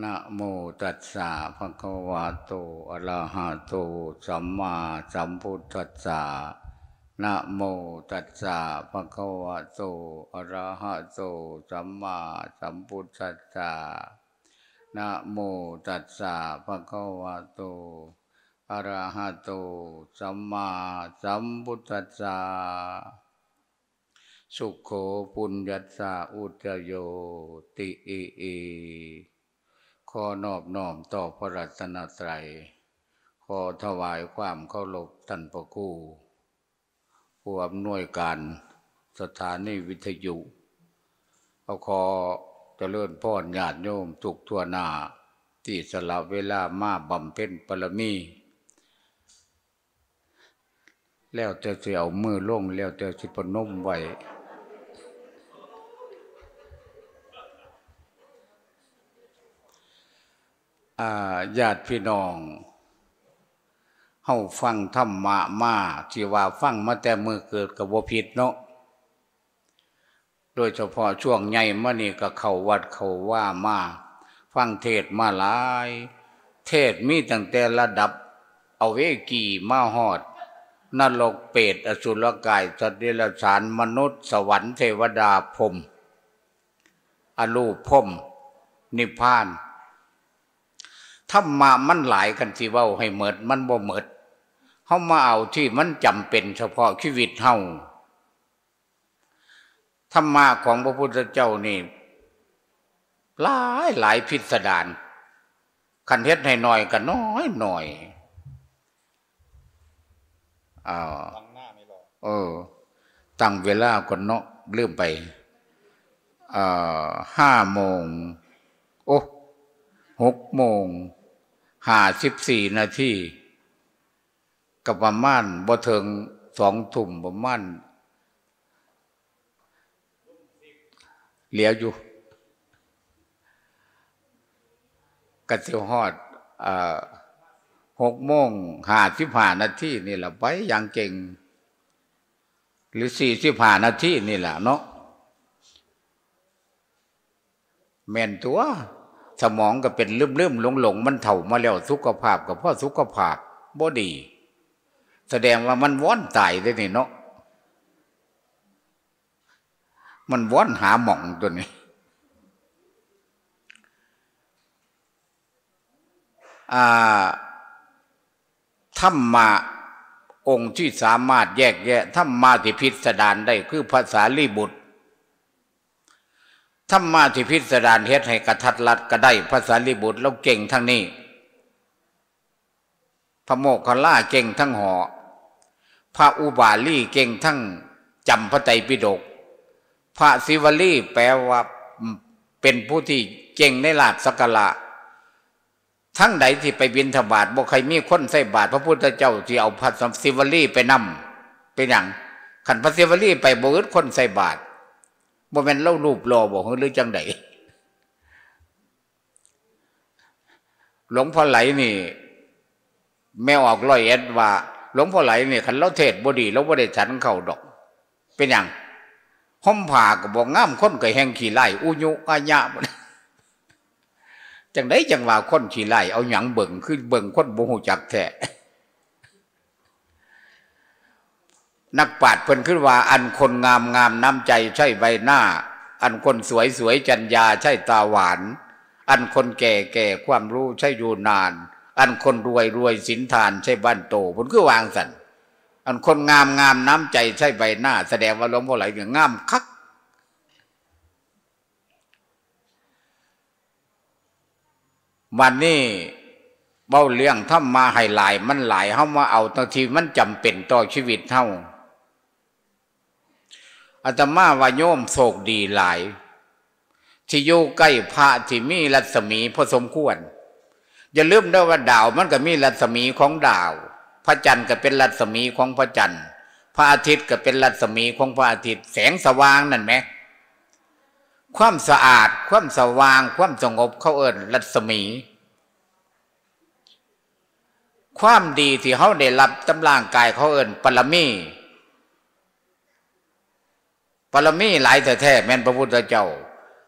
นะโมตัสสะภะคะวะโตอะระหะโตสัมมาสัมพุทธัสสะนะโมตัสสะภะคะวะโตอะระหะโตสัมมาสัมพุทธัสสะนะโมตัสสะภะคะวะโตอะระหะโตสัมมาสัมพุทธัสสะสุขโขปุญญัสสอุตโยติอิอขอนอบน้อมต่อพระรัตนตรัยขอถวายความเคารพท่านพระคู่ผู้อำนวยการสถานีวิทยุเอาขอเจริญพรญาติโยมทุกทั่วหน้าที่สละเวลามาบำเพ็ญปรมี แล้วจะเสียวมือล่งแล้วจะสิปนมไว้ญาติพี่น้องเฮาฟังธรรมะมาที่ว่าฟัง มาแต่มือเกิดกับบ่ผิดเนาะ โดยเฉพาะช่วงใหญ่มานี่ก็เข้าวัดเข้าว่ามา ฟังเทศมาหลาย เทศมีตั้งแต่ระดับ เอาเวกีมาหอดนรกเปรตอสุรกายสัตว์เดรัจฉานมนุษย์สวรรค์เทวดาพรมอรูปพรมนิพพานถ้ามามันหลายกันสิเว้าให้เหมิดมันบ่เหมิดเขามาเอาที่มันจำเป็นเฉพาะชีวิตเฮาธรรมะของพระพุทธเจ้านี่หลายหลายพิสดารขันเทศให้หน่อยกันน้อย หน่อยอ้าวเออ ตั้งเวลาก่อนเนาะเริ่มไปห้าโมงโอ้หกโมงห้าสิบสี่นาทีกับประมาณบ่เทิงสองทุ่มประมาณเหลียวอยู่กระเสียวหอดหกโมงห้าสิบห้านาทีนี่แหละไป อย่างเก่งหรือสี่สิบห้านาทีนี่แหละเนาะแม่นตัวสมองก็เป็นลืมๆหลง ๆ มันเถ่ามาแล้วสุขภาพกับพ่อสุขภาพบ่ดี แสดงว่ามันว่อนตายได้นี่เนาะมันว่อนหาหม่องตัวนี้อาธรรมะองค์ที่สามารถแยกแยะธรรมะที่พิสดารได้คือภาษาลีบุตรธรรมาที่พิสดารเฮ็ดให้กระทัดรัดก็ได้ภาษาลิบุตรเราเก่งทั้งนี้ พระโมกขล่าเก่งทั้งหอ พระอุบาลีเก่งทั้งจำพระไตรปิฎกพระศิวลีแปลว่าเป็นผู้ที่เก่งในลาบสักละ ทั้งใดที่ไปบินธบาตบอกใครมีคนใส่บาตรพระพุทธเจ้าที่เอาพระศิวลีไปนำปหนอย่างขันพระศิวลีไปบืดคนใส่บาตรบ่แม่นเล่ารูปรลอบอกหรือจังไดหลวงพ่อไหลนี่ แม่ออกลอยเอ็ดว่าหลวงพ่อไหล นี่ขันเล่าเทศบดีแล้วบ่ได้ฉันเข่าดอก เป็นอย่างห้อมผ่าก็บอกง่ามคนก็ แห้งขี่ไล่อุยุอายะจังไดจังว่าคนขี่ไล่เอาหยังเบิ่งคือเบิ่งคนบ่หูจักแท้นักปราชญ์เพิ่นขึ้นว่า อันคนงามงามน้ำใจใช่ใบหน้า อันคนสวยสวยจัญญาใช่ตาหวาน อันคนแก่แก่ความรู้ใช่อยู่นาน อันคนรวยรวยสินทานใช่บ้านโตผลคือวางสันอันคนงามงามน้ำใจใช่ใบหน้า แสดงว่าหลวงพ่อไหลเยี่างามคักมันนี่เบ้าเลี้ยงท้ามาให้หลาย มันหลายเ้ามาเอาตอนที่มันจำเป็นต่อชีวิตเท่าอาตมาวายโยมโศกดีหลายที่อยู่ใกล้พระที่มีรัศมีพอสมควร อย่าลืมด้ว่าดาวมันก็มีรัศมีของดาว พระจันทร์ก็เป็นรัศมีของพระจันทร์ พระอาทิตย์ก็เป็นรัศมีของพระอาทิตย์แสงสว่างนั่นไหมความสะอาดความสว่างความสงบเขาเอิญรัศมี ความดีที่เขาได้รับตำร่างกายเขาเอิญปรมีปรมีหลายแต่แท้แม่นพระพุทธเจ้า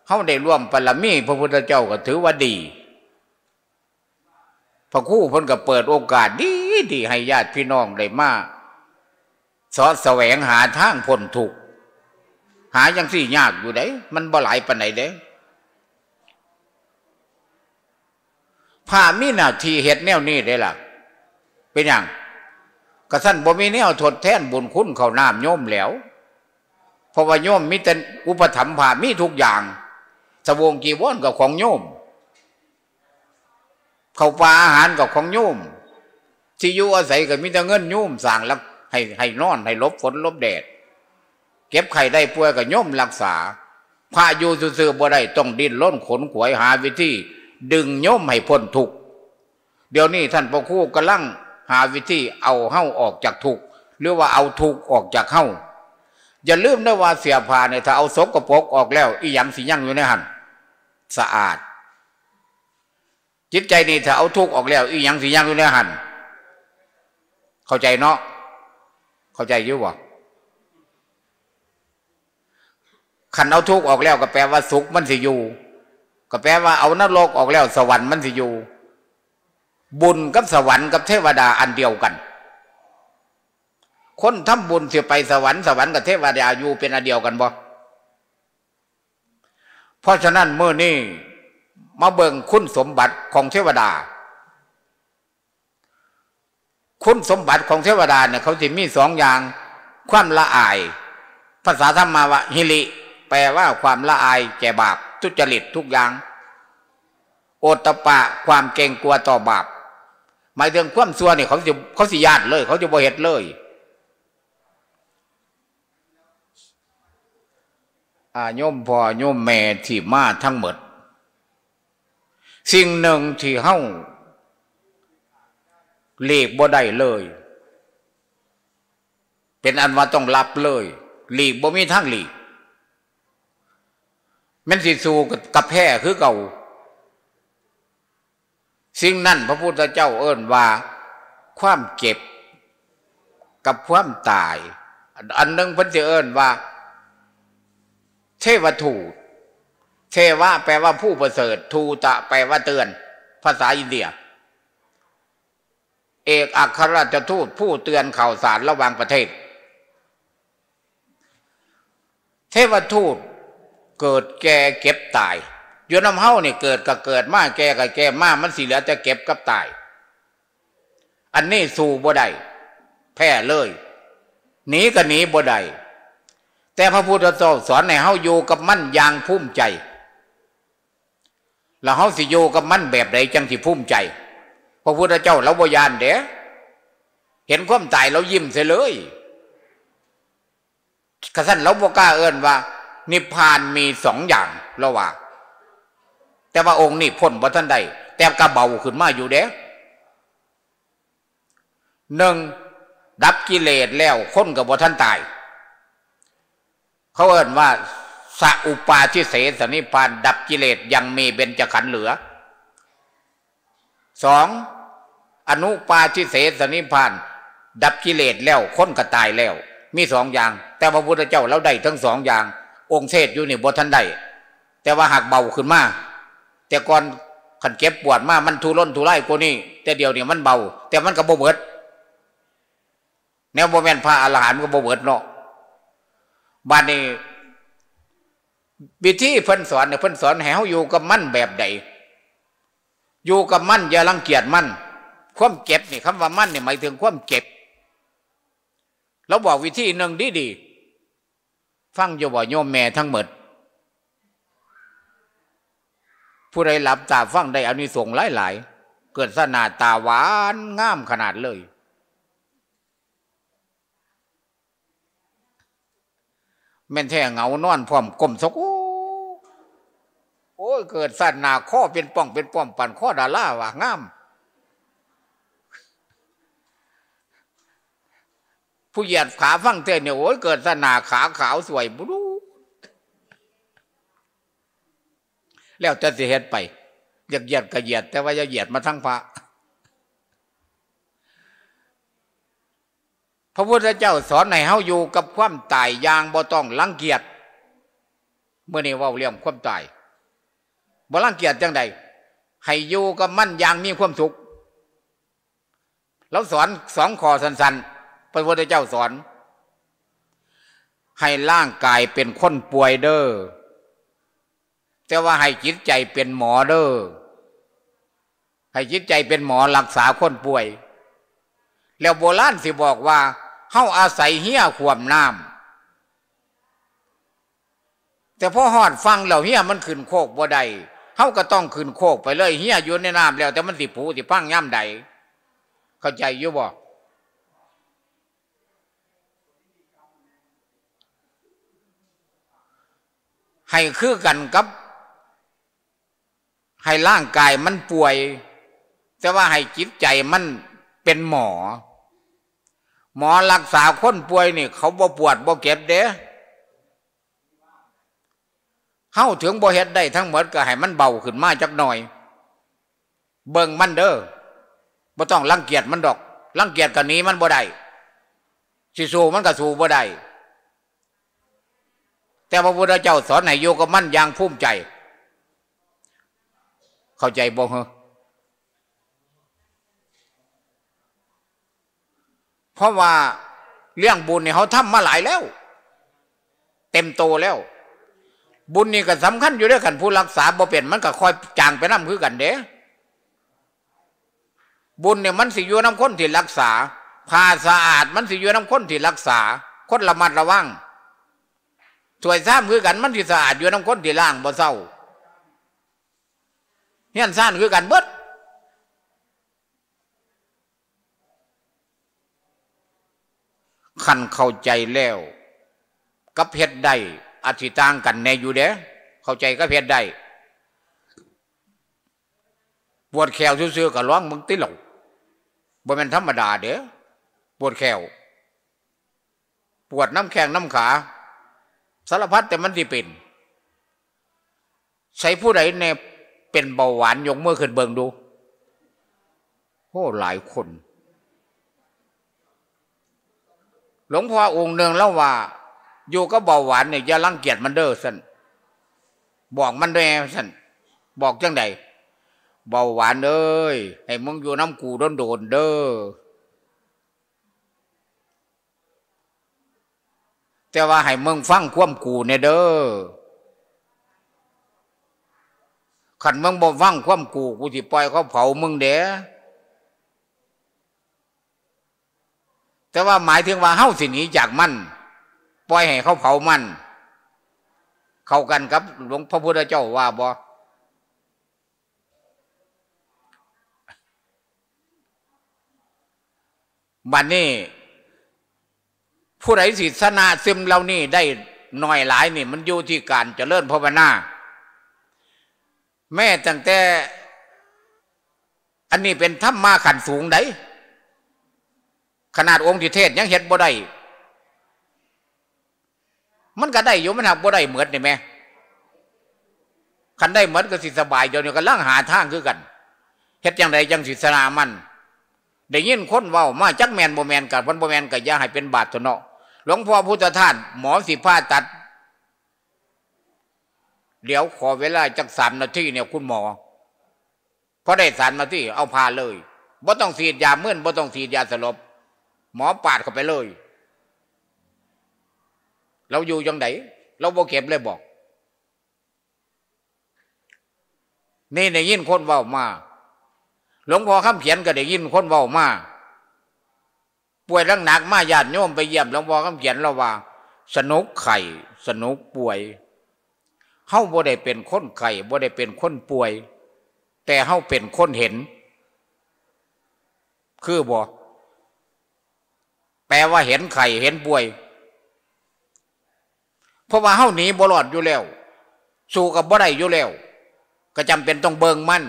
เขาได้ร่วมปรมีพระพุทธเจ้าก็ถือว่าดี พระคู่พ้นก็เปิดโอกาสดีดีให้ญาติพี่น้องได้มาสอดแสวงหาทางพ้นทุกข์หายังสี่ยากอยู่ไดมันบ่หลายปันไหนเด้ผ่ามีหน้าที่เห็ดแนวนี้ได้ล่ะ เป็นอย่างกระสั้นบ่มีแนวทดแทนบุญคุณเขาน้ำโยมแล้วเพราะว่าโยมมีแต่อุปถัมภ์ผ่ามีทุกอย่างสวงกีวอนกับของโยมเขาปลาอาหารกับของโยมที่อยู่อาศัยกับมีแต่เงินโยมสั่งแล้วให้ให้นอนให้ลบฝนลบแดด เก็บไข่ได้ป่วยกับโยมรักษาพระอยู่ซื่อบ่ได้ต้องดิ้นล้นขนขวยหาวิธี ดึงโยมให้พ้นทุกข์เดี๋ยวนี้ท่านพระครูกำลังหาวิธีเอาเฮ้าออกจากทุกข์หรือว่าเอาทุกข์ออกจากเฮ้าอย่าลืมนะว่าเสียผ่าเนี่ยถ้าเอาศกกระปกออกแล้วอีหยังสียั่งอยู่ในหันสะอาด จิตใจนี่ถ้าเอาทุกออกแล้วอีหยังสียั่งอยู่ในหันเข้าใจเนาะเข้าใจยุ่บ่ขันเอาทุกออกแล้ว ก็แปลว่าสุขมันสิอยู่ก็แปลว่าเอานรกออกแล้ว สวรรค์มันสิอยู่ บุญกับสวรรค์กับเทวดาอันเดียวกันคนทำบุญเสียไปสวรรค์สวรรค์กับเทวดาอยู่เป็นอันเดียวกันบ่ เพราะฉะนั้นเมื่อนี้มาเบิ่งคุณสมบัติของเทวดา คุณสมบัติของเทวดาเนี่ยเขาจะมีสองอย่าง ความละอาย ภาษาธรรมาวะฮิลิแปลว่าความละอายแก่บาป ทุจริตทุกอย่างโอตปะ ความเกรงกลัวต่อบาปหมายถึงความซัวเนี่ยเขาจะเขาสิยานเลย เขาจะบ่เหตุเลยอาโยมพ่อโยมแม่ที่มาทั้งหมด สิ่งหนึ่งที่เฮ้าเลีกบ่ได้เลย เป็นอันว่าต้องรับเลยหลีกบ่มีทางหลีกมันสิสูกับแพ้คือเก่า สิ่งนั้นพระพุทธเจ้าเอิ้นว่า ความเก็บกับความตาย อันนึงพันจ้าเอิ้นว่าเทวทูต เทวะแปลว่าผู้ประเสริฐทูตะแปลว่าเตือน ภาษาอินเดีย เอกอัครราชทูตผู้เตือนข่าวสารระหว่างประเทศ เทวทูต เกิดแก่เก็บตายอยู่น้ำเฮ้าเนี่ยเกิดกับเกิดมาแก่กับแก่มามันสิเหลือจะเก็บกับตาย อันนี้สู่บ่ได้แพ้เลยหนีก็หนีบ่ได้แต่พระพุทธเจ้าสอนให้เฮาอยู่กับมันอย่างภูมิใจ แล้วเฮาสิอยู่กับมันแบบใดจังสิภูมิใจ พระพุทธเจ้าเราบยานเด้เห็นความตายเรายิ้มเสียเลยขสั้นเราบอกล้าเอิ้นว่า นิพพานมีสองอย่างระหว่าง แต่ว่าองค์นี้พ้นบ่ท่านใดแต่กระเบาขึ้นมาอยู่เด้หนึ่งดับกิเลสแล้วคนกับบ่ท่านตายเขาเอ่นว่าสัุปาชิเสสนิพาน ดับกิเลสยังมีเบญจขันธ์เหลือสองอนุปาชิเสสนิพาน ดับกิเลสแล้วค้นก็ตายแล้ว มีสองอย่าง แต่พระพุทธเจ้าเราได้ทั้งสองอย่าง องค์เทศอยู่ในบทท่านได้แต่ว่าหากเบาขึ้นมาแต่ก่อนขันเก็บปวดมากมันทุรนทุไล่กูนี่แต่เดียวเนี่ยมันเบา แต่มันก็บ่เบิดแนวโมเมนต์พระอรหันต์ก็บ่เบิดเนาะบาดนี้ วิธีเพิ่นสอนเนี่ยเพิ่นสอนแหวอยู่กับมั่นแบบใด อยู่กับมั่นอย่ารังเกียจมั่นความเก็บนี่คำว่ามั่นเนี่ยหมายถึงความเก็บเราบอกวิธีหนึ่งดีดี ฟังอยู่บ่โยมแม่ทั้งหมด ผู้ใดหลับตาฟังได้อานิสงส์หลายๆ เกิดสนาตาหวานงามขนาดเลยม่นแทงเงา นอน พร้อมก้มสกโอ้โอ้เกิด สัตว์หนาข้อเป็นป่อง เป็นป้อมปั่นข้อดาล่าว่างาม ผู้เหยียดขาฟังเต้นเนี่ยโอ้ยเกิด สัตว์หนาขาขาวสวยบุรุแล้วจะเสียเหตุไปอยากเหยียดก็เหยียดแต่ว่าอย่าเหยียดมาทั้งพระพระพุทธเจ้าสอนให้เฮาอยู่กับความตายอย่างบ่ต้องลังเกียจเมื่อนี้ว่าเรื่องความตายบ่ลังเกียจจังใดให้อยู่กับมันอย่างมีความสุขแล้วสอนสองข้อสั้นๆพระพุทธเจ้าสอน ให้ร่างกายเป็นคนป่วยเด้อแต่ว่าให้จิตใจเป็นหมอเด้อให้จิตใจเป็นหมอรักษาคนป่วย แล้วโบราณสิบอกว่าเฮาอาศัย เฮี้ยขวมน้ำแต่พอหอดฟังเหล่าเฮี้ยมันขึ้นโคกบ่ได้เฮาก็ต้องขึ้นโคกไปเลย เฮี้ยอยู่ในน้ำแล้ว แต่มันสิผูสิพังย่ำใด เข้าใจอยู่บ่ให้คือกันกับ ให้ร่างกายมันป่วย แต่ว่าให้จิตใจมันเป็นหมอหมอรักษาคนป่วยนี่เขาบ่ปวดบ่เก็บเด้เข้าถึงบ่เฮ็ดได้ทั้งหมดก็ให้มันเบาขึ้นมาจักหน่อย เบิ่งมันเด้อบ่ต้องรังเกียจมันดอกรังเกียจกันนี้มันบ่ได้สิสู้มันก็สู้บ่ได้แต่พระพุทธเจ้าสอนให้โยกับมันอย่างภูมิใจ เข้าใจบ่เหรอเพราะว่าเรื่องบุญเนี่ยเขาทำมาหลายแล้ว เต็มโตแล้ว บุญนี่ก็สำคัญอยู่ด้วยกันผู้รักษาบ่เปลี่ยนมันก็คอยจางไปน้ำคือกันเด้บุญเนี่ยมันสิอยู่น้ำค้นที่รักษาผ้าสะอาดมันสิอยู่น้ำค้นที่รักษาคนระมัดระวังถวยซ้ำคือกันมันที่สะอาดอยู่น้ำค้นที่ล่างบ่เศร้าเฮียนซ่านคือกันเบิดขันเข้าใจแล้วกับเพชรได้อธิต่างกันแน่อยู่เด้เข้าใจกับเพชรได้ ปวดแขวซื่อๆกับร้องมึงติหลงบ่เป็นธรรมดาเด้ปวดแขวปวดน้ำแข็งน้ำขาสารพัดแต่มันที่เป็นใช้ผู้ใดในเป็นเบาหวานยกมื่อขึ้นเบิงดูโอ้หลายคนหลวงพ่อองค์หนึ่งแล้วว่า อยู่ก็เบาหวานเนี่ยอย่ารังเกียจมันเด้อสันบอกมันด้วยสันบอกจังใดเบาหวานเอ้ยให้มึงอยู่น้ำกูโดนโดนเด้อแต่ว่าให้มึงฟังควมกูเนี่ยเด้อขันมึงบ่ฟังควมกูกูสิปล่อยเขาเผา มึงเด้อแต่ว่าหมายถึงว่าเฮ้าสิหนีจากมัน ปล่อยให้เขาเผามัน เข้ากันกับหลวงพระพุทธเจ้าว่าบ่บันนี้ ผู้ใดสิสนาซึมเหล่านี้ได้หน่อยหลายนี่มันอยู่ที่การเจริญภาวนาแม่ตั้งแต่ อันนี้เป็นธรรมมาขันสูงไดขนาดองค์ทิเทศยังเห็ดบ่ได้ มันก็ได้อยู่มันหักบ่ได้เหมือนนี่แม่คันได้เหมือนก็สิสบายดจนกันล่างหาทางคือกันเห็ด่ังไดยังสิสนามัน ได้ยินคนเว่ามาจักแมนบ่แมนกับพันบ่แมนกับยาให้เป็นบาดทนเนาะหลวงพ่อพุทธทาสหมอสิผ้าตัด เดี๋ยวขอเวลาจักสามนาทีเนี่ยคุณหมอ พอได้สามนาทีเอาพาเลยบ่ต้องสีดยาเมื่อนบ่ต้องสีดยาสลบหมอปาดเข้าไปเลย เราอยู่ยังไงเราโบเก็บเลยบอก นี่ได้ยินคนเว้ามา หลวงพ่อข้ามเขียนก็ได้ยินคนเว้ามา ป่วยร่างหนักมาญาติโยมไปเยี่ยมหลวงพ่อข้ามเขียนเราว่า สนุกไข่ สนุกป่วยเฮาบ่ได้เป็นคนไข่บ่ได้เป็นคนป่วย แต่เฮาเป็นคนเห็น คือบ่แปลว่าเห็นไข่เห็นป่วยเพราะว่าเฮ้าหนีบลอดอยู่แล้วสู้กับบ่ได้อยู่แล้วก็จำเป็นต้องเบิงมัน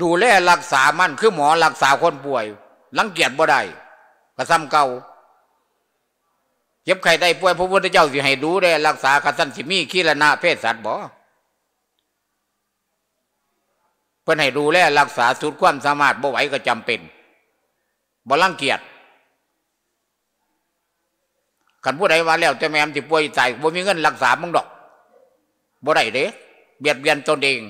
ดูแลรักษามันคือหมอรักษาคนป่วยรังเกียจบ่ได้กระซ้าเก่าเจ็บไข้ได้ป่วย พระพุทธเจ้าสิให้ดูได้ รักษากระสันสิมีขีรนะเพศสัตว์บ่เพื่อให้ดูแลรักษาสุดความสามารถบ่ไหวก็จำเป็นบ่ลังเกียจขันผู้ใดว่าแล้วจะแม่ที่ป่วยตายบ่มีเงิน รักษามึงดอกบ่ได้เด้เบียดเบียนตนเอง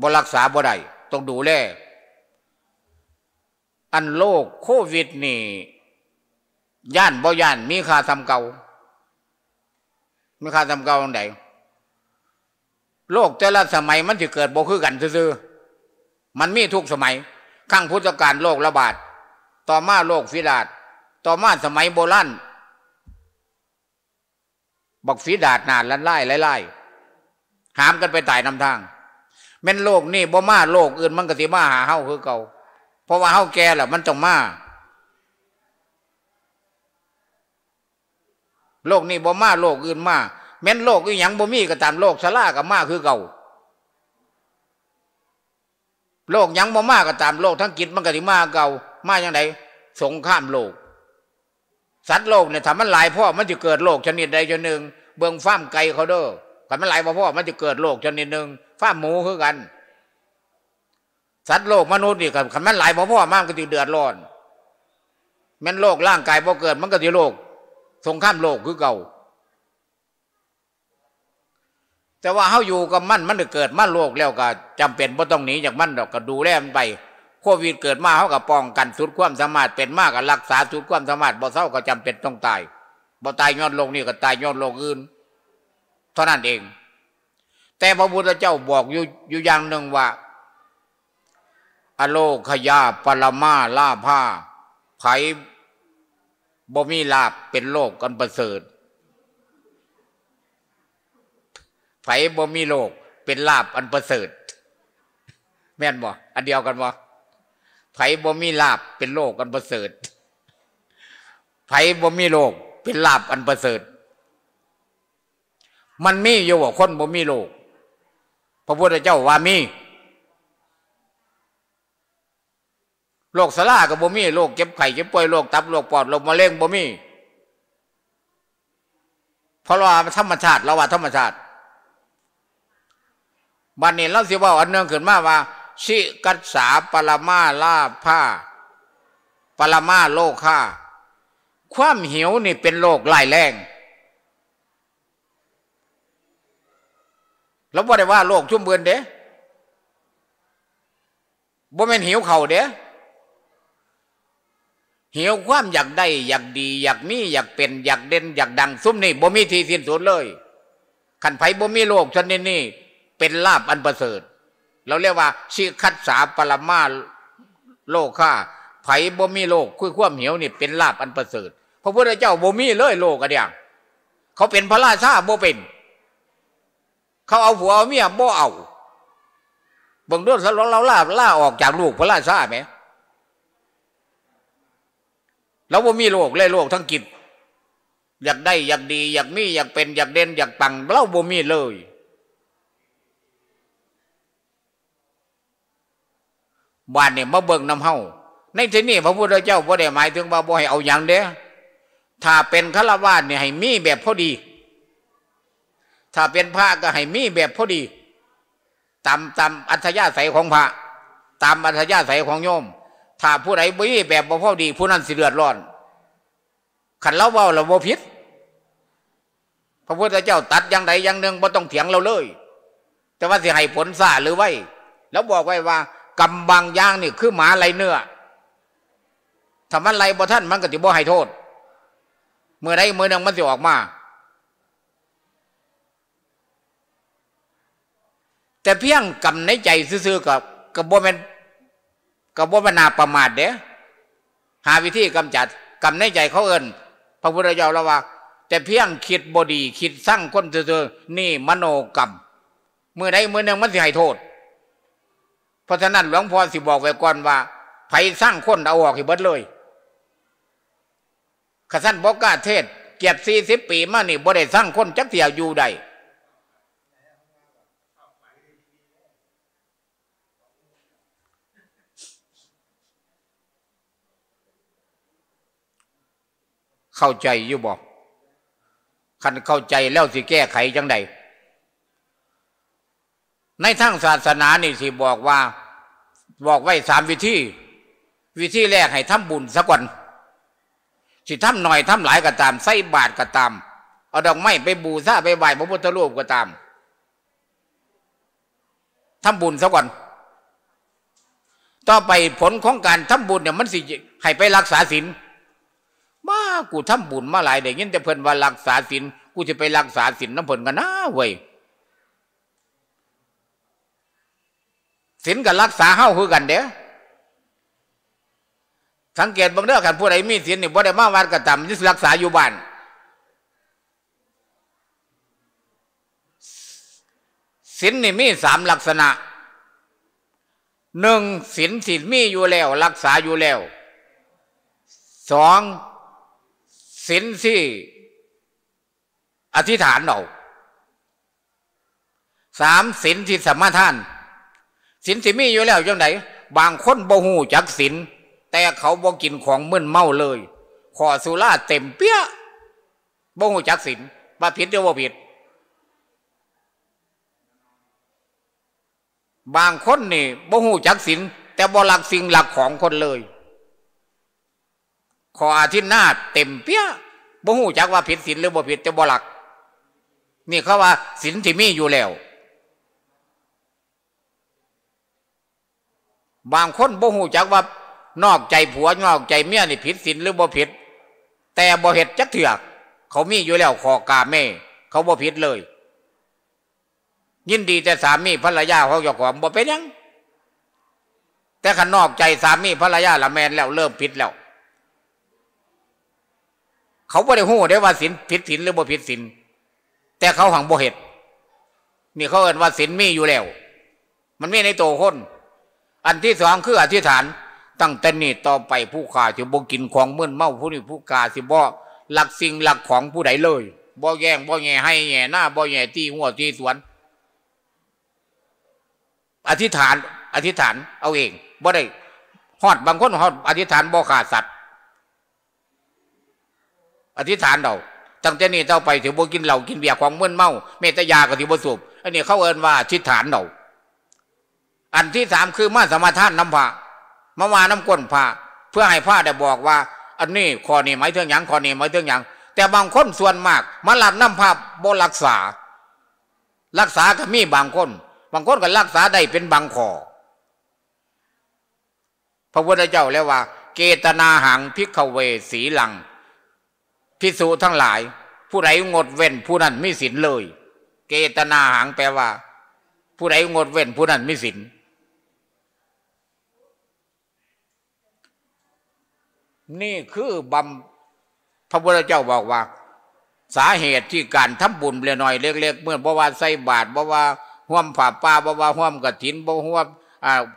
บ่รักษาบ่ได้ต้องดูแลอันโลกโควิดนี่ย่านบ่ย่านมีค่าทำเก่ามีค่าทำเก่าตรงไหนโลกแต่ละสมัยมันจะเกิดโบคือกันซื่อมันมีทุกสมัยขั้งพุทธกาลโรคระบาด ต่อมาโรคฟิดาดต่อมาสมัยโบราณบอกฟีดาดนานลันไล่ไล่ไล่ หามกันไปตายนำทางแม่นโลกนี่บ่มาโลกอื่นมันกติมาหาเฮาคือเก่า เพราะว่าเฮาแก่ละมันจงมาโลกนี่บ่มาโลกอื่นมาแม่นโลกอีหยังบ่มีก็ตามโลกสลากับมาคือเก่าโลกยังบ่มาก็ตามโลกทั้งกิจมันก็ที่มาเก่ามาอย่างไรสงข้ามโลกสัตว์โลกเนี่ยถ้ามันหลายพ่อมันจะเกิดโลกชนิดใดชนิดหนึ่งเบื้องฟ้ามไก่เขาเด้อถ้ามันหลายพ่อมันจะเกิดโลกชนิดหนึ่งฟ้ามหมูคือกันสัตว์โลกมนุษย์นี่ครับถ้ามันหลายพ่อมากก็จะเดือดร้อนแม่นโลกร่างกายพอเกิดมันก็จะโลกสงข้ามโลกคือเก่าแต่ว่าเขาอยู่กับมันมันเกิดมันโลกแล้วก็ จำเป็นบ่ต้องหนีจากมันดอกก็ดูแลมันไปโควิดเกิดมาเขาก็ป้องกันสุดความสามารถเป็นมากก็รักษาสุดความสามารถบ่เศร้าก็จำเป็นต้องตายบ่ตายย้อนลงนี่ก็ตายย้อนลกอื่นเท่านั้นเอง แต่พระพุทธเจ้าบอกอยู่อยู่อย่างหนึ่งว่า อโลคยาปรมาลาภาไผบ่มีลาบเป็นโลกกันประเสริฐไบ่มีโลกเป็นลาบอันประเสริฐแม่นบ่อันเดียวกันบ่ไผบ่มีลาบเป็นโลกอันประเสริฐไผบ่มีโลก เป็นลาบอันประเสริฐ มันมีอยู่ว่าคนบ่มีโลกพระพุทธเจ้าว่ามีโรคสลากับบ่มีโรคเก็บไข่เก็บป่วยโรคตับโรคปอดโรคมะเร็งบ่มีเพราะว่าธรรมชาติเราว่าธรรมชาติบัดนนี้เราสิว่าอันเนื่องขึ้นมาว่าสิกัสสาปรมาลาภาปรมาโลคาความหิวนี่เป็นโรคไลายแรง แล้วว่าได้ว่าโรคชุ่มเบือนเด้บ่แม่นหิวเข่าเด้หิวความอยากได้ อยากดี อยากมี อยากเป็น อยากเด่นอยากดัง ซุ้มนี่บ่มีที่สิ้นสุดเลย ขันไผ่บ่มีโลกชนิดนี้เป็นลาบอันประเสริฐ เราเรียกว่าชิคัดสาปรมาโลข่าไผ่บ่มีโลกคุยคว่มเหี่ยว นี่เป็นลาบอันประเสริฐ พระพุทธเจ้าบ่มีเลยโลกอะเดียงเขาเป็นพระราชาบ่เป็น เขาเอาหัวเอาเมียบ่เอาบังด้วยสลองเราลาบล่าออกจากลูกพระราชาไหมเราบ่มีโลกเลยโลกทั้งกิจอยากได้อยากดีอยากมีอยากเป็นอยากเด่น อยากปังเราบ่มีเลยบานเนี่ยมาเบิ่งน้ำเฮา ในที่นี้พระพุทธเจ้าพระเดชหมายถึงว่าบ่ให้เอาอย่างเด้อถ้าเป็นฆราวาสเนี่ยให้มีแบบพอดี ถ้าเป็นพระก็ให้มีแบบพอดี ตามตามอัธยาศัยของพระ ตามอัธยาศัยของโยม ถ้าผู้ใดบ่มีแบบบ่พอดีผู้นั้นสิเดือดร้อน ขันเล่าเบาเราบ่พิษ พระพุทธเจ้าตัดอย่างใดอย่างหนึ่งบ่ต้องเถียงเราเลย แต่ว่าสิให้ผลซาหรือไว้แล้วบอกไว้ว่ากำบางย่างนี่คือหมาไรเนื้อทำมัไรบ่ท่านมันก็ติบ่ให้โทษ เมื่อใดเมื่อนึงมันจะออกมา แต่เพียงกำในใจซื่อๆกับกับบ่เป็นกับบ่เป็นนาประมาทเด้หาวิธีกำจัดกำในใจเขาเอิญพระพุทธเจ้าละว่า แต่เพียงคิดบดีคิดสร้างคนซื่อๆนี่มโนกรรมเมื่อใดเมื่อหนึ่งมันสิให้โทษเพราะฉะนั้นหลวงพ่อสิบอกไว้ก่อนว่าไผสร้างคนเอาออกให้เบิดเลยขสั้นบอกกาเทศเกียบสี่สิบปีมานี่บ่ได้สร้างคนจักเสียอยู่ใด เข้าใจอยู่บอกคันเข้าใจแล้วสิแก้ไขจังใดในทางศาสนานี่สิบอกว่าบอกไว้สามวิธี วิธีแรก ให้ทำบุญสักวันสิทำหน่อยทำหลายก็ตามใส่บาทก็ตามเอาดอกไม้ไปบูชาไปไหว้พระพุทธรูปก็ตาม ทำบุญสักวันต่อไปผลของการทำบุญเนี่ย มันสิให้ไปรักษาศีลมากูทำบุญมาหลายเด็กยินแต่เพิ่นว่ารักษาศีลกูจะไปรักษาศีลน้ำผลนกันนะเว้ยศีลกับรักษาเฮ้าคือกันเด้อ สังเกตบางเรื่องกันผู้ใดมีศีลนี่บ่ได้มาวัดกระต่ำยึดรักษาอยู่บ้าน ศีลนี่มีสามลักษณะ หนึ่งศีลศีลมีอยู่แล้ว รักษาอยู่แล้ว สองศีลที่อธิษฐานเอาสามศีลที่สมาทานสินสิมีอยู่แล้วจังไหนบางคนบ่หูจักสินแต่เขาบ่กินของมึนเมาเลยขอสุรา เต็มเปี้ยบ่หูจักสินว่าผิดหรือบ่ผิด บางคนนี่บ่หูจักสินแต่บ่หลักสิ่งหลักของคนเลยขออาทิตย์หน้าเต็มเปี้ยบ่หูจักว่าผิดสิลหรือบ่ผิดแต่บ่หลักนี่เขาว่าสินที่มีอยู่แล้วบางคนบ่หูจักว่านอกใจผัวนอกใจเมียนี่ผิดศีลหรือบ่ผิดแต่บ่เห็ดจักเถือกเขามีอยู่แล้วขอกาเม่ เขาบ่ผิดเลย ยินดีแต่สามีภรรยาเขาอยากขอบ่เป็นยังแต่ขันนอกใจสามีภรรยาละแมนแล้วเริ่มผิดแล้ว เขาบ่ได้หูได้ว่าศีลผิดศีลหรือบ่ผิดศีลแต่เขาหังบ่เห็ดนี่เขาเอ่นว่าศีลมีอยู่แล้วมันมีในตัวคนอันที่สองคืออธิษฐาน ตั้งแต่นี้ต่อไปผู้ขาสิบ่กินของเมื่อนเมาผู้นี้ผู้ขาสิบ่หลักสิ่งหลักของผู้ใดเลยบ่แย่งบ่แย่ให้แย่หน้าบ่แย่ตีหัวตีสวนอธิษฐาน อธิษฐาน เอาเองบ่ได้หอดบางคนหอดอธิษฐานบ่ขาดสัตว์ อธิษฐานเราตั้งแต่นี้ต่อไปถือบ่กินเหล่ากินเบียร์ของเมื่อนเมาเมตยากับถือบ่สูบอันนี้เขาเอินว่าอธิษฐานเราอันที่สามคือมาสมาทานน้ำผ้ามาวาน้ำก้นผ้าเพื่อให้ผ้าได้บอกว่าอันนี้ข้อนี้หมายถึงอย่างข้อนี้หมายถึงอย่าง แต่บางคนส่วนมากมาหลับน้ำผ้าบ่รักษา รักษาก็มีบางคน บางคนก็รักษาได้เป็นบางข้อพระพุทธเจ้าแล้วว่าเกตนาหังพิกเวสีหลังพิสูทั้งหลาย ผู้ใดงดเว้นผู้นั้นไม่สินเลยเกตนาหังแปลว่า ผู้ใดงดเว้นผู้นั้นไม่สินนี่คือบำพระพุทธเจ้าบอกว่า สาเหตุที่การทำบุญเล็กน้อยเล็กๆเมื่อบ่วาใส่บาทบ่ว่าห่วมผ่าป่าบ่ว่าห่วมกระถินบ่ห่วม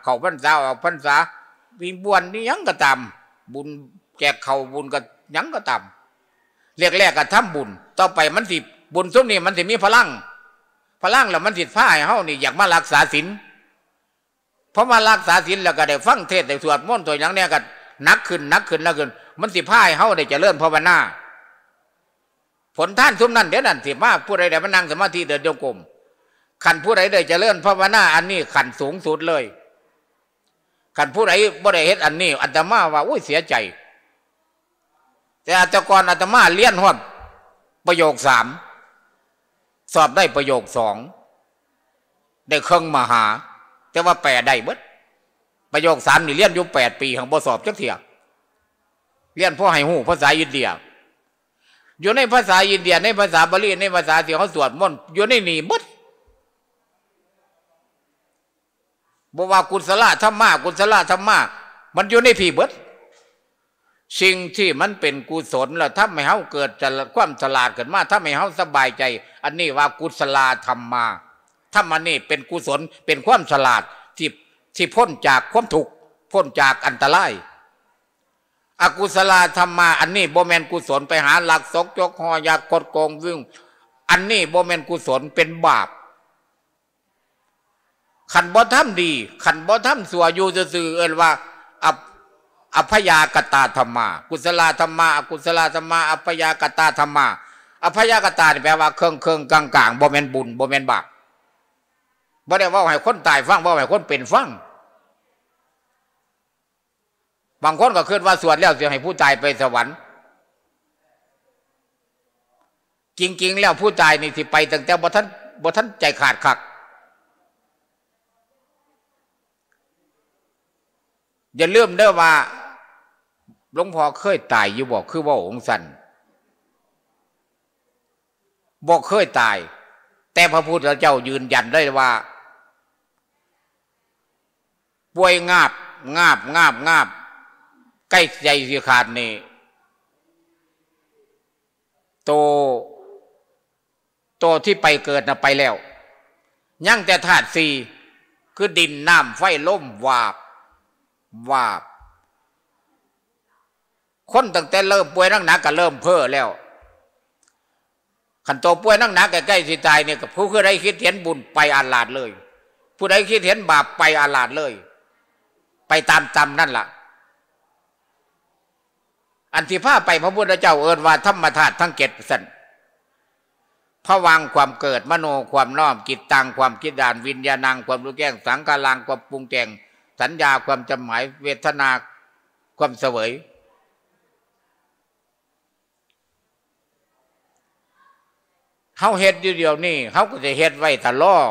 เขาพันษาออกพันษาปีบวนนี่ยังกระทำบุญแจกเขาบุญก็ยังกระทำเรียกๆรกกระทาบุญ ต่อไปมันสิบุญสุมนี่มันสิมีพลังพลังแล้วมันสิผ้าให้เฮานี่อยากมารักษาศีลเพราะมารักษาศีลแล้วก็ได้ฟังเทศได้สวดมนต์ตัวอย่างเนี้ยก็นักขึ้นนักขึ้นนักขึ้น มันสิพ่ายเฮาได้จะเลื่อนภาวนาผลท่านทุ่มนั่นเดี๋ยวนั่นสิมาผู้ใดได้มานั่งสมาธิเดินโยกลมขันผู้ใดได้จะเลื่อนภาวนา อันนี้ขันสูงสุดเลยขันผู้ใดบ่ได้เฮ็ดอันนี้ อัตมาว่า อุ้ยเสียใจ แต่อาตกรอาตมาเลี้ยนหอดประโยคสาม สอบได้ประโยคสองได้เครื่องมหา แต่ว่าแปลได้บดประโยคสามนี่เลียนอยู่แปดปีของบสอบจักเถียเลียนพ่อไห้หูภาษาอินเดีย อยู่ในภาษาอินเดียในภาษาบาลีในภาษาที่เขาสวดมนต์อยู่ในนี่บดบว่ากุศลธรรมะกุศลธรรมะมันอยู่ในผีเบิดสิ่งที่มันเป็นกุศลแล้วถ้าไม่เฮาเกิดจะความฉลาดเกิดมาถ้าไม่เฮาสบายใจ อันนี้ว่ากุศลธรรมะถ้ามันนี่เป็นกุศลเป็นความฉลาดที่พ้นจากความทุกข์พ้นจากอันตรายอากุศลธรรมาอันนี้โบแมนกุศล ไปหาหลักสกจกหอยากกดโกงวิ่ง อันนี้โบแมนกุศลเป็นบาปขันบ่ทำดีขันบ่ทำสัวอยู่สื่อเอินว่าอับภยากตาธรรมากุศลธรรมาอกุศลธรรมาอภยากตาธรรมาอภยากตาแปลว่าเครื่องเครื่องกลางกลางบแมนบุญโบแมนบาปบ่ได้ว่าให้คนตาย ฟังว่าให้คนเป็นฟังบางคนก็คิดว่าสวดแล้วจะให้ผู้ตายไปสวรรค์จริงๆแล้วผู้ตายนี่สิไปตั้งแต่บ่ท่านบ่ท่านใจขาดขัก อย่าลืมเด้อว่าหลวงพ่อเคยตายอยู่บอกคือว่าองค์สันบอกเคยตาย แต่พระพุทธเจ้ายืนยันได้ว่าป่วยงาบงาบ งาบ งาบ ใกล้ใจสิขาดนี่ โต โตที่ไปเกิดนะไปแล้วยังแต่ธาตุสีคือดินน้ำไฟลมวาบวาบ คนตั้งแต่เริ่มป่วยนักหนักก็เริ่มเพ้อแล้วขันโตป่วยนักหนักใกล้ๆสิตายเนี่ยกับผู้คือได้คิดเห็นบุญไปอาลาดเลย ผู้ใดคิดเห็นบาปไปอาลาดเลยไปตามตามนั่นละ่ะ อันที่ผ้าไปพระพุทธเจ้าเอิญว่าธรรมธาตุทั้งเกตสันพระวังความเกิดมโนความน้อม กิจตังความคิดด่านวิญญาณัง ความรู้แก้งสังกาลังความปรุงแต่งสัญญาความจำหมายเวทนาความเสวยเขาเฮ็ดเดียวนี่เขาก็จะเฮ็ดไว้ตลอด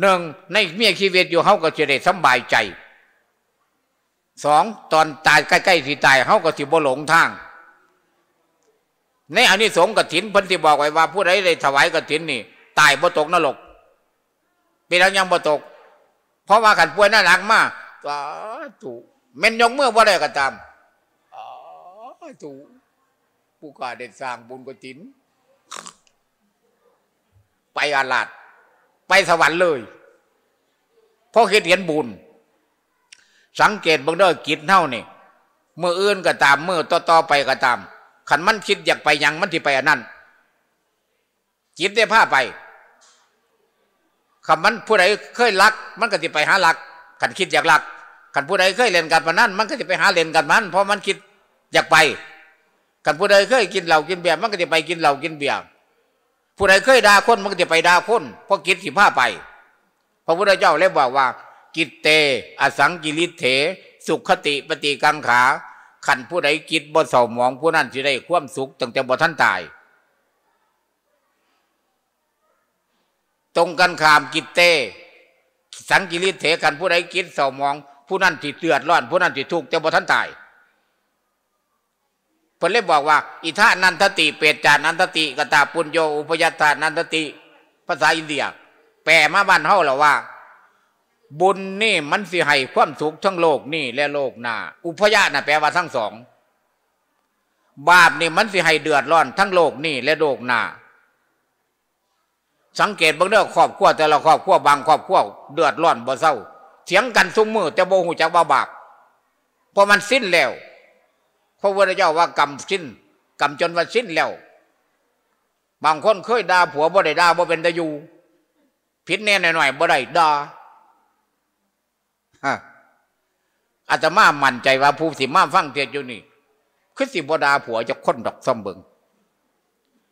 หนึ่ง ในเมียชีวิตอยู่เขาก็จะได้สบายใจสองตอนตายใกล้ๆสิตายเขาก็สิบ่หลงทาง ในอันนี้สงกฐินพันธิบอกไว้ว่า ผู้ใดได้ถวายกฐินนี่ ตายบ่ตกนรกไป็นทั้งยังบ่ตก เพราะว่าขันป่วยน่ารักมากตัวถูกเม่นยงเมื่อว่าได้ก็ตามอถูกผู้กาเด็ดสร้างบุญกฐิน ไปอาลาด ไปสวรรค์เลยเพราะคิดเห็นบุญสังเกตบังเด้อกิจเท่านี่เมื่ออื่นก็ตามเมื่อต่อต่อไปก็ตามขันมันคิดอยากไปยังมันที่ไปอันนั้นจิตได้ผ้าไปขันมันผู้ใดเคยรัก มันก็จะไปหารักขันคิดอยากรักขันผู้ใดเคยเล่นกันมานันมันก็จะไปหาเล่นกันมันเพราะมันคิดอยากไปขันผู้ใดเคยกินเหล้ากินเบียร์มันก็จะไปกินเหล้ากินเบียร์ผู้ใดเคยด่าคนมันก็จะไปด่าคนเพราะคิดสิผ้าไปพระพุทธเจ้าเลยบอกว่ากิตเตอสังกิริเถ สุขคติปฏิกังขา ขันผู้ใดกิดบ่เศร้าหมองผู้นั้นสิได้ความสุขตั้งแต่บ่ท่านตายตรงกันขามกิตเต สังกิริเถขันผู้ใดกิดเศร้าหมองผู้นั้นที่เตือดร้อน ผู้นั้นที่ทุกข์แต่บ่ท่านตายเพื่นเล็บบอกว่า อิทานันทติเปตจานันทติกตาปุญโยอุปยตานันทติ ภาษาอินเดียแปลมาบ้านเฮาแล้วว่าบุญนี่มันสิให้ความสุขทั้งโลกนี่และโลกหน้าอุพยาตนะแปลว่าทั้งสอง บาปนี่มันสิให้เดือดร้อนทั้งโลกนี่และโลกหน้าสังเกตบางเรื่องครอบครัวแต่ละครอบครัวบางครอบครัวเดือดร้อนบ่เศร้าเสียงกันซุ้มมือแต่โบหูจักว่าบาปเพราะมันสิ้นแล้วพระพุทธเจ้าว่ากรรมสิ้นกรรมจนว่าสิ้นแล้ว บางคนเคยด่าผัวบ่ได้ด่าบ่เป็นตะยูผิดแน่หน่อยบ่ได้ด่าอาตมามั่นใจ ว่าผู้สิมาฟังเทียอยู่นี่คือสิบดาผัวจะค้นดอกซ่อมเบิง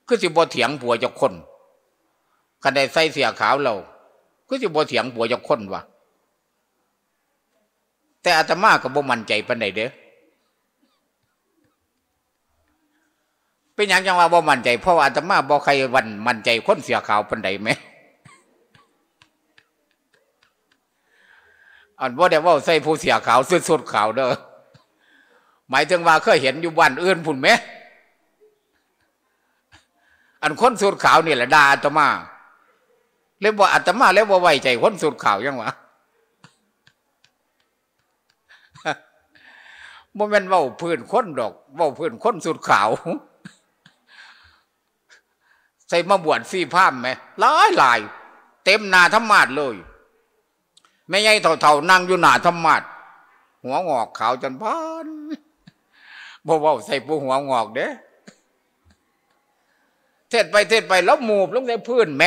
คือสิบเถียงผัวจะค้นกันได้ใส่เสียขาวเราคือสิบเถียงผัวจะค้นวะแต่อาตมาก็บ่มั่นใจป็นใดเด้อเป็นอย่างจังว่าบ่มั่นใจเพราะาอาตมาบ่ใครวันมั่นใจค้นเสียขาวป็นใดหมอันว่าเดี๋ยวว่าใส่ผู้เสียขาวสุดสุดขาวเด้อหมายถึงว่าเคยเห็นอยู่บ้านอื่น พุ่นไหม อันคนสุดขาวนี่แหละดาอาตมาเรียกว่าอาตมาเรียกว่าไว้ใจคนสุดขาวยังวะโมเมนต์ว่าพื้นค้นดอกว่าพื้นค้นสุดขาว ใส่มาบวชฟรีภาพไหมหลายหลาย เต็มนาธรรมาทเลยไม่ใหญ่เท่านั่งอยู่หน้าธรรมะหัวงอกขาวจนพานบ่เบาใส่ปูหัวงอกเด้เทศไปเทศไปแล้วหมูบลงในพื้นไหม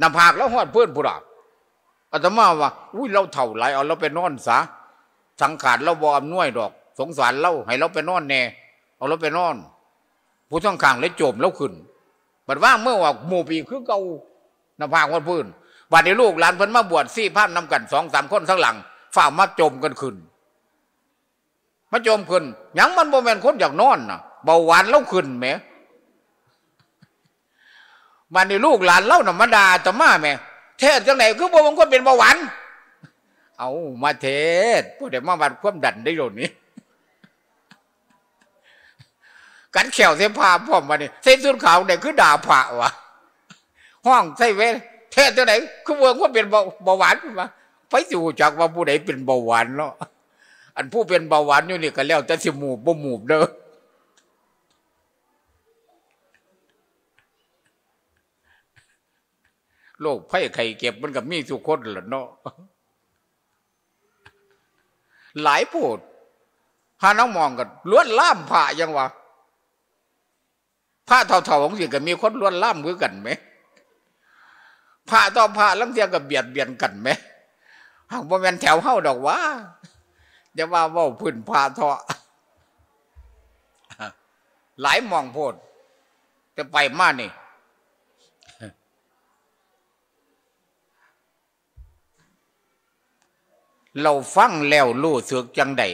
น้ำผากแล้วหอดพื้นผู้ดับอาตมาว่าอุ้ยเราเท่าไรเอาเราไปนอนซะสังขารเราบอมน่วยดอก สงสารเราให้เราไปนอนแน่ เอาเราไปนอน ผู้ท่องขางเลยโจมแล้วขึ้นบัดว่าเมื่อว่าหมูปีคือเก่าหน้าผากหอดพื้นวันนี้ลูกหลานเพิ่นมาบวชสี่พันนำกันสองสามคนสักหลังฝ่ามาจมกันขึ้น มาจมขึ้นยังมันบ่แมนคนอยากนอนนะเบาหวานเล่าขึ้นแหมวันนี้ลูกหลานเล่าธรรมดาจะมาแหมเทศจังไหนคือบ่มางคนเป็นเบาหวานเอามาเทศผวกเด็กมาบัดคว่มดันได้โดนนี้กันแขวเส้นผ้าพ่อมาเนี่ยเส้นสุดขาวเนี่ยคือด่าพระวะห้องใส่เวแทเตัวไหนคือเมืองว่าเป็นเบาหวานมาไปอยู่จากว่าผู้ใดเป็นเบาหวานเนาะอันผู้เป็นเบาหวานอยู่นี่ก็แล้วแต่สิหมูบบ่หมูบเด้อโรคไข้ไข่เก็บมันกับมีสุขคนหรอเนาะหลายพูดหาน้องมองกันล้วนล่ามผ้ายังวะผ้าเท่าๆของสิก็มีคนล้วนล่ามือกันไหมพระต่อพระลังเทียกับเบียดเบียนกันไหมหากว่เปนแถวเฮ้าดอกว่าจะว่าว่าพื้นพาเถาะหลายมองโพดจะไปมานี่เราฟังแล้วรู้สึกจังใด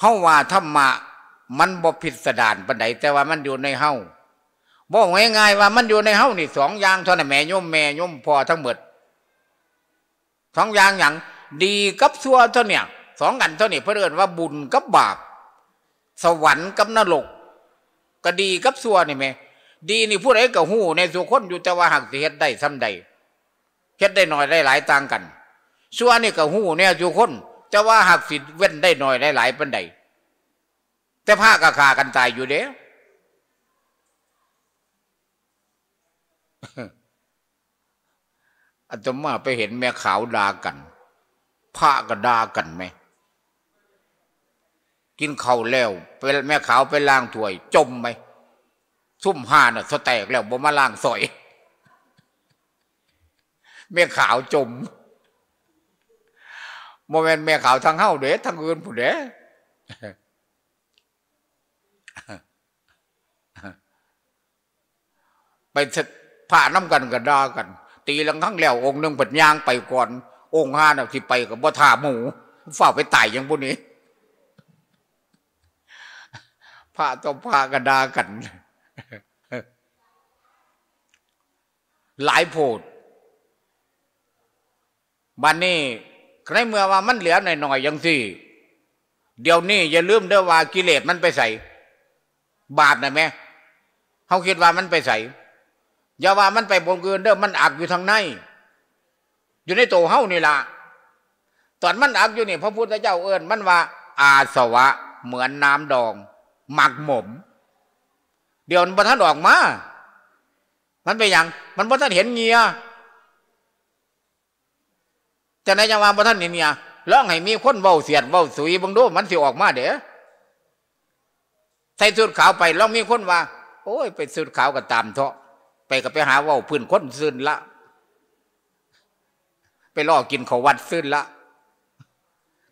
เฮาว่าธรรมะมันบ่ผิดสดานปันใดแต่ว่ามันอยู่ในเฮาบอกง่ายๆว่ามันอยู่ในเฮ้านี่สองอย่างเท่านั้นแม่ย่มแม่ย่มพอทั้งหมดสองอย่างอย่างดีกับชั่วเท่านี้สองกันเท่านี้เพื่อเรองนว่าบุญกับบาปสวรรค์กับนรกก็ดีกับชั่วนี่แม่ดีนี่ผู้ใดก็หู้ในสุคนอยู่แต่ว่าหักเหตุได้ซ้ำใดเหตุได้หน่อยได้หลายต่างกัน ชั่วนี่ก็หู้เนี่ยสุคนแต่ว่าหักสิเว้นได้หน่อยได้หลายเป็นใดแต่ผ้ากะขากันตายอยู่เด้อาตมาไปเห็นแม่ขาวด่ากัน พระก็ด่ากันไหม กินเข่าแล้วไปแม่ขาวไปล้างถ้วย จมไหมซุ่มห้าน่ะสแตกแล้วบ่มาล้างสอยแม่ขาวจมโมเมนแม่ขาวทางเฮ้าเด้ทางอื่นผู้เด้ไปสผ่าน้ากันกระดากัน ตีลังครั้งแล้วองค์หนึ่งปัดยางไปก่อน องค์ห้าน่ะที่ไปกับบ่ท่าหมูเฝ้าไปตายอย่างพวกนี้ผ่าต้องผ่ากระดากัน หลายโพดบันนี้ใครเมื่อว่ามันเหลือหน่อยๆยังสิเดี๋ยวนี้อย่าลืมเด้อว่ากิเลสมันไปใส่บาปนะแม่เขาคิดว่ามันไปใส่อย่าว่ามันไปบนเกินเด้อมันอักอยู่ทางในอยู่ในตเฮานี่ล่ะตอนมันอักอยู่นี่พระพุทธเจ้าเอิญมันว่า อาสวะ เหมือนน้ำดอง หมักหมม เดี๋ยวมันท่านออกมามันไปยังมันบะท่านเห็นเงียจะไหนจะมาบะท่านเห็นเงียร้องให้มีคนเบ้าเสียดเบ้าสุยบังดูมันสิออกมาเด้อใส่สุดขาวไปร้องมีคนว่า โอ้ยไปสุดขาวก็ตามเถอะไปก็ไปหาว่าพื้นค้นซึ่นละ ไปล่อกินเขาวัดซึ่นละ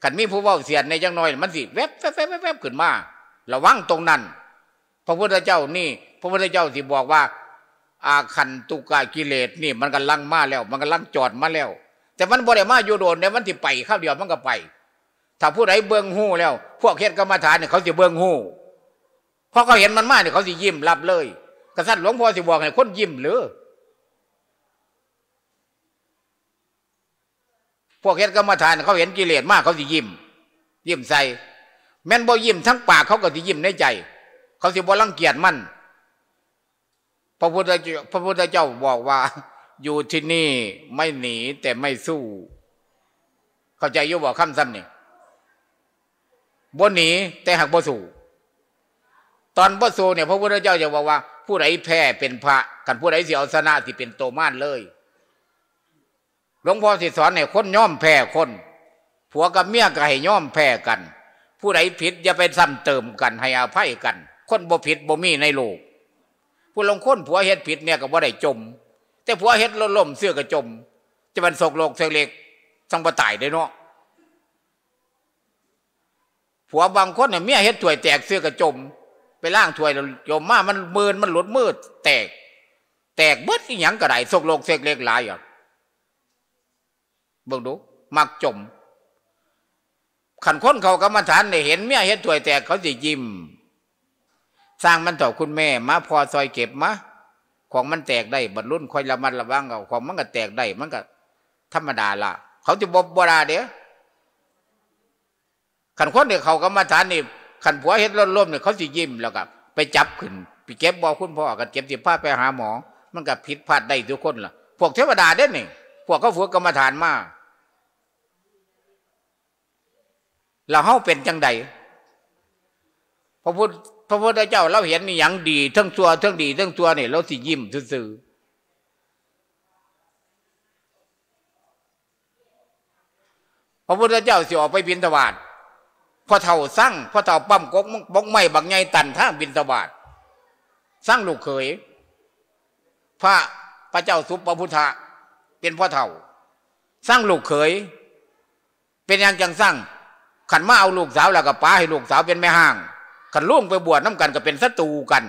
ขันมีผู้ว่าเสียนในยังน้อยมันสิแวบแวบแวบแวบขึ้นมาระวังตรงนั้น พระพุทธเจ้านี่ พระพุทธเจ้าสิบอกว่าอาคันตุกากิเลสนี่มันกำลังมาแล้ว มันกำลังจอดมาแล้ว แต่มันบิได้มาอยู่โดนในมันที่ไปข้าวเดียวมันก็ไป ถ้าผู้ใดเบิ้งหู้แล้ว พวกเฮ็ดกรรมฐานเนี่ยเขาสิเบิ้งหู้พอเขาเห็นมันมาเนี่ยเขาสิยิ้มรับเลยกระสัหลวงพ่อสิบอกให้คนยิ้มหรือ พวกเฮ็ดกรรมฐานเขาเห็นกิเลสมาก เขาสิยิ้ม ยิ้มใส่แม่นบ่ยิ้มทั้งปากเขา ก็สิยิ้มในใจ เขาสิบ่รังเกียจมันพระพุทธพระพุทธเจ้าบอกว่า อยู่ที่นี่ไม่หนีแต่ไม่สู้ เข้าใจยุบอกคำซ้ำนี่บ่หนีแต่หักบ่สู้ตอนบ่สู้เนี่ยพระพุทธเจ้าจะบอกว่าผู้ใดแพ้เป็นพระ กันผู้ใดเสียอัชนะที่เป็นโตม่านเลยหลวงพ่อสิสอนให้คนย่อมแพ้คน ผัวกับเมียก็ให้ย่อมแพ้กัน ผู้ใดผิดอย่าไปซ้ำเติมกันให้อภัยกัน คนบ่ผิดบ่มีในโลก ผู้ลงคนผัวเฮ็ดผิดเนี่ยก็บ่ได้จม แต่ผัวเฮ็ดล้มเสื้อก็จมจะมรนศกโลกเสยเล็กสังปะตายได้เนาะผัวบางคนเนี่ยเมียเฮ็ดถวยแตกเสื้อก็ะจมไปล่างถวยโยมมา มันเมินมันหลุดมืดแตก แตกเบิดอีหยังก็ได้สกโลกเสกเล็กหลายอย่างเบิ่งดู มักจม ขันค้นเขากรรมฐานได้เห็นเมียเห็นถวยแตกเขาสิยิ้ม สร้างมันต่อคุณแม่มาพอซอยเก็บมาของมันแตกได้บรรลุนคอยละมัดระวังเอาของ มันก็แตกได้ มันก็ ธรรมดาละ เขาจะบบวราเด้อขันค้นเด็กเขากรรมฐานนี่ขันผัวเห็นล่มเนี่ยเขาสิยิ้มแล้วกับไปจับขึ้น ไปเก็บบอกคุณพ่อกันเก็บสิ้าไปหาหมอ มันก็ผิดพลาดได้ทุกคนล่ะพวกเทวดาเด้นี่พวกเขาฝึกกรรมฐานมาเราเฮาเป็นจังใดพระพุทธพระพุทธเจ้าเราเห็นนี่อย่างดีทั้งตัวทั้งดีทั้งตัวนี่เราสิยิ้มซื่อพระพุทธเจ้าสิออกไปบินทบาทพ่อเท่าสร้างพ่อเท่าปั้มกกบกไม้บางไงตันท่าบินสบาดสร้างลูกเขย พระพระเจ้าสุปพุทธะเป็นพ่อเท่าสร้างลูกเขย เป็นยังจังสร้างขันมาเอาลูกสาวแล้วกับป้าให้ลูกสาวเป็นแม่ห้างขันลวงไปบวชน้ำกันก็เป็นศัตรูกัน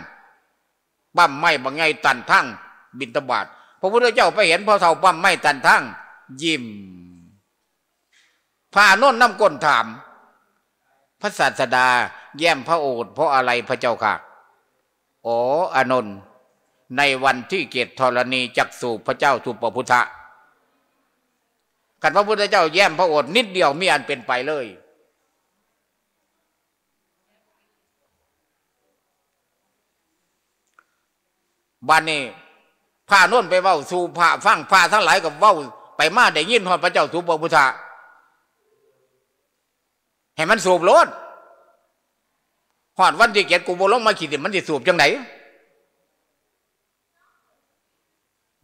ปั้มไม้บางไงตันทั้งบินตบาดพระพุทธเจ้าไปเห็นพ่อเท่าปั้มไม้ตันทั้งยิ้มพานน่นน้ำก้นถามพระศาสดา แย้มพระโอษฐ์เพราะอะไรพระเจ้าค่ะอ๋ออนนท์ในวันที่เกียรติธรณีจักสู่พระเจ้าทุปพุทธะขันพระพุทธเจ้าแย้มพระโอษฐ์นิดเดียวมีอันเป็นไปเลยบานนี้พาโน่นไปเว้าสู่พระฟังพระทั้งหลายกับเว้าไปมาได้ยินหอดพระเจ้าทุปพุทธะให้มันสูบรถหอดวันที่เกียรติกูบลงมาขีดมันจะสูบจังไหน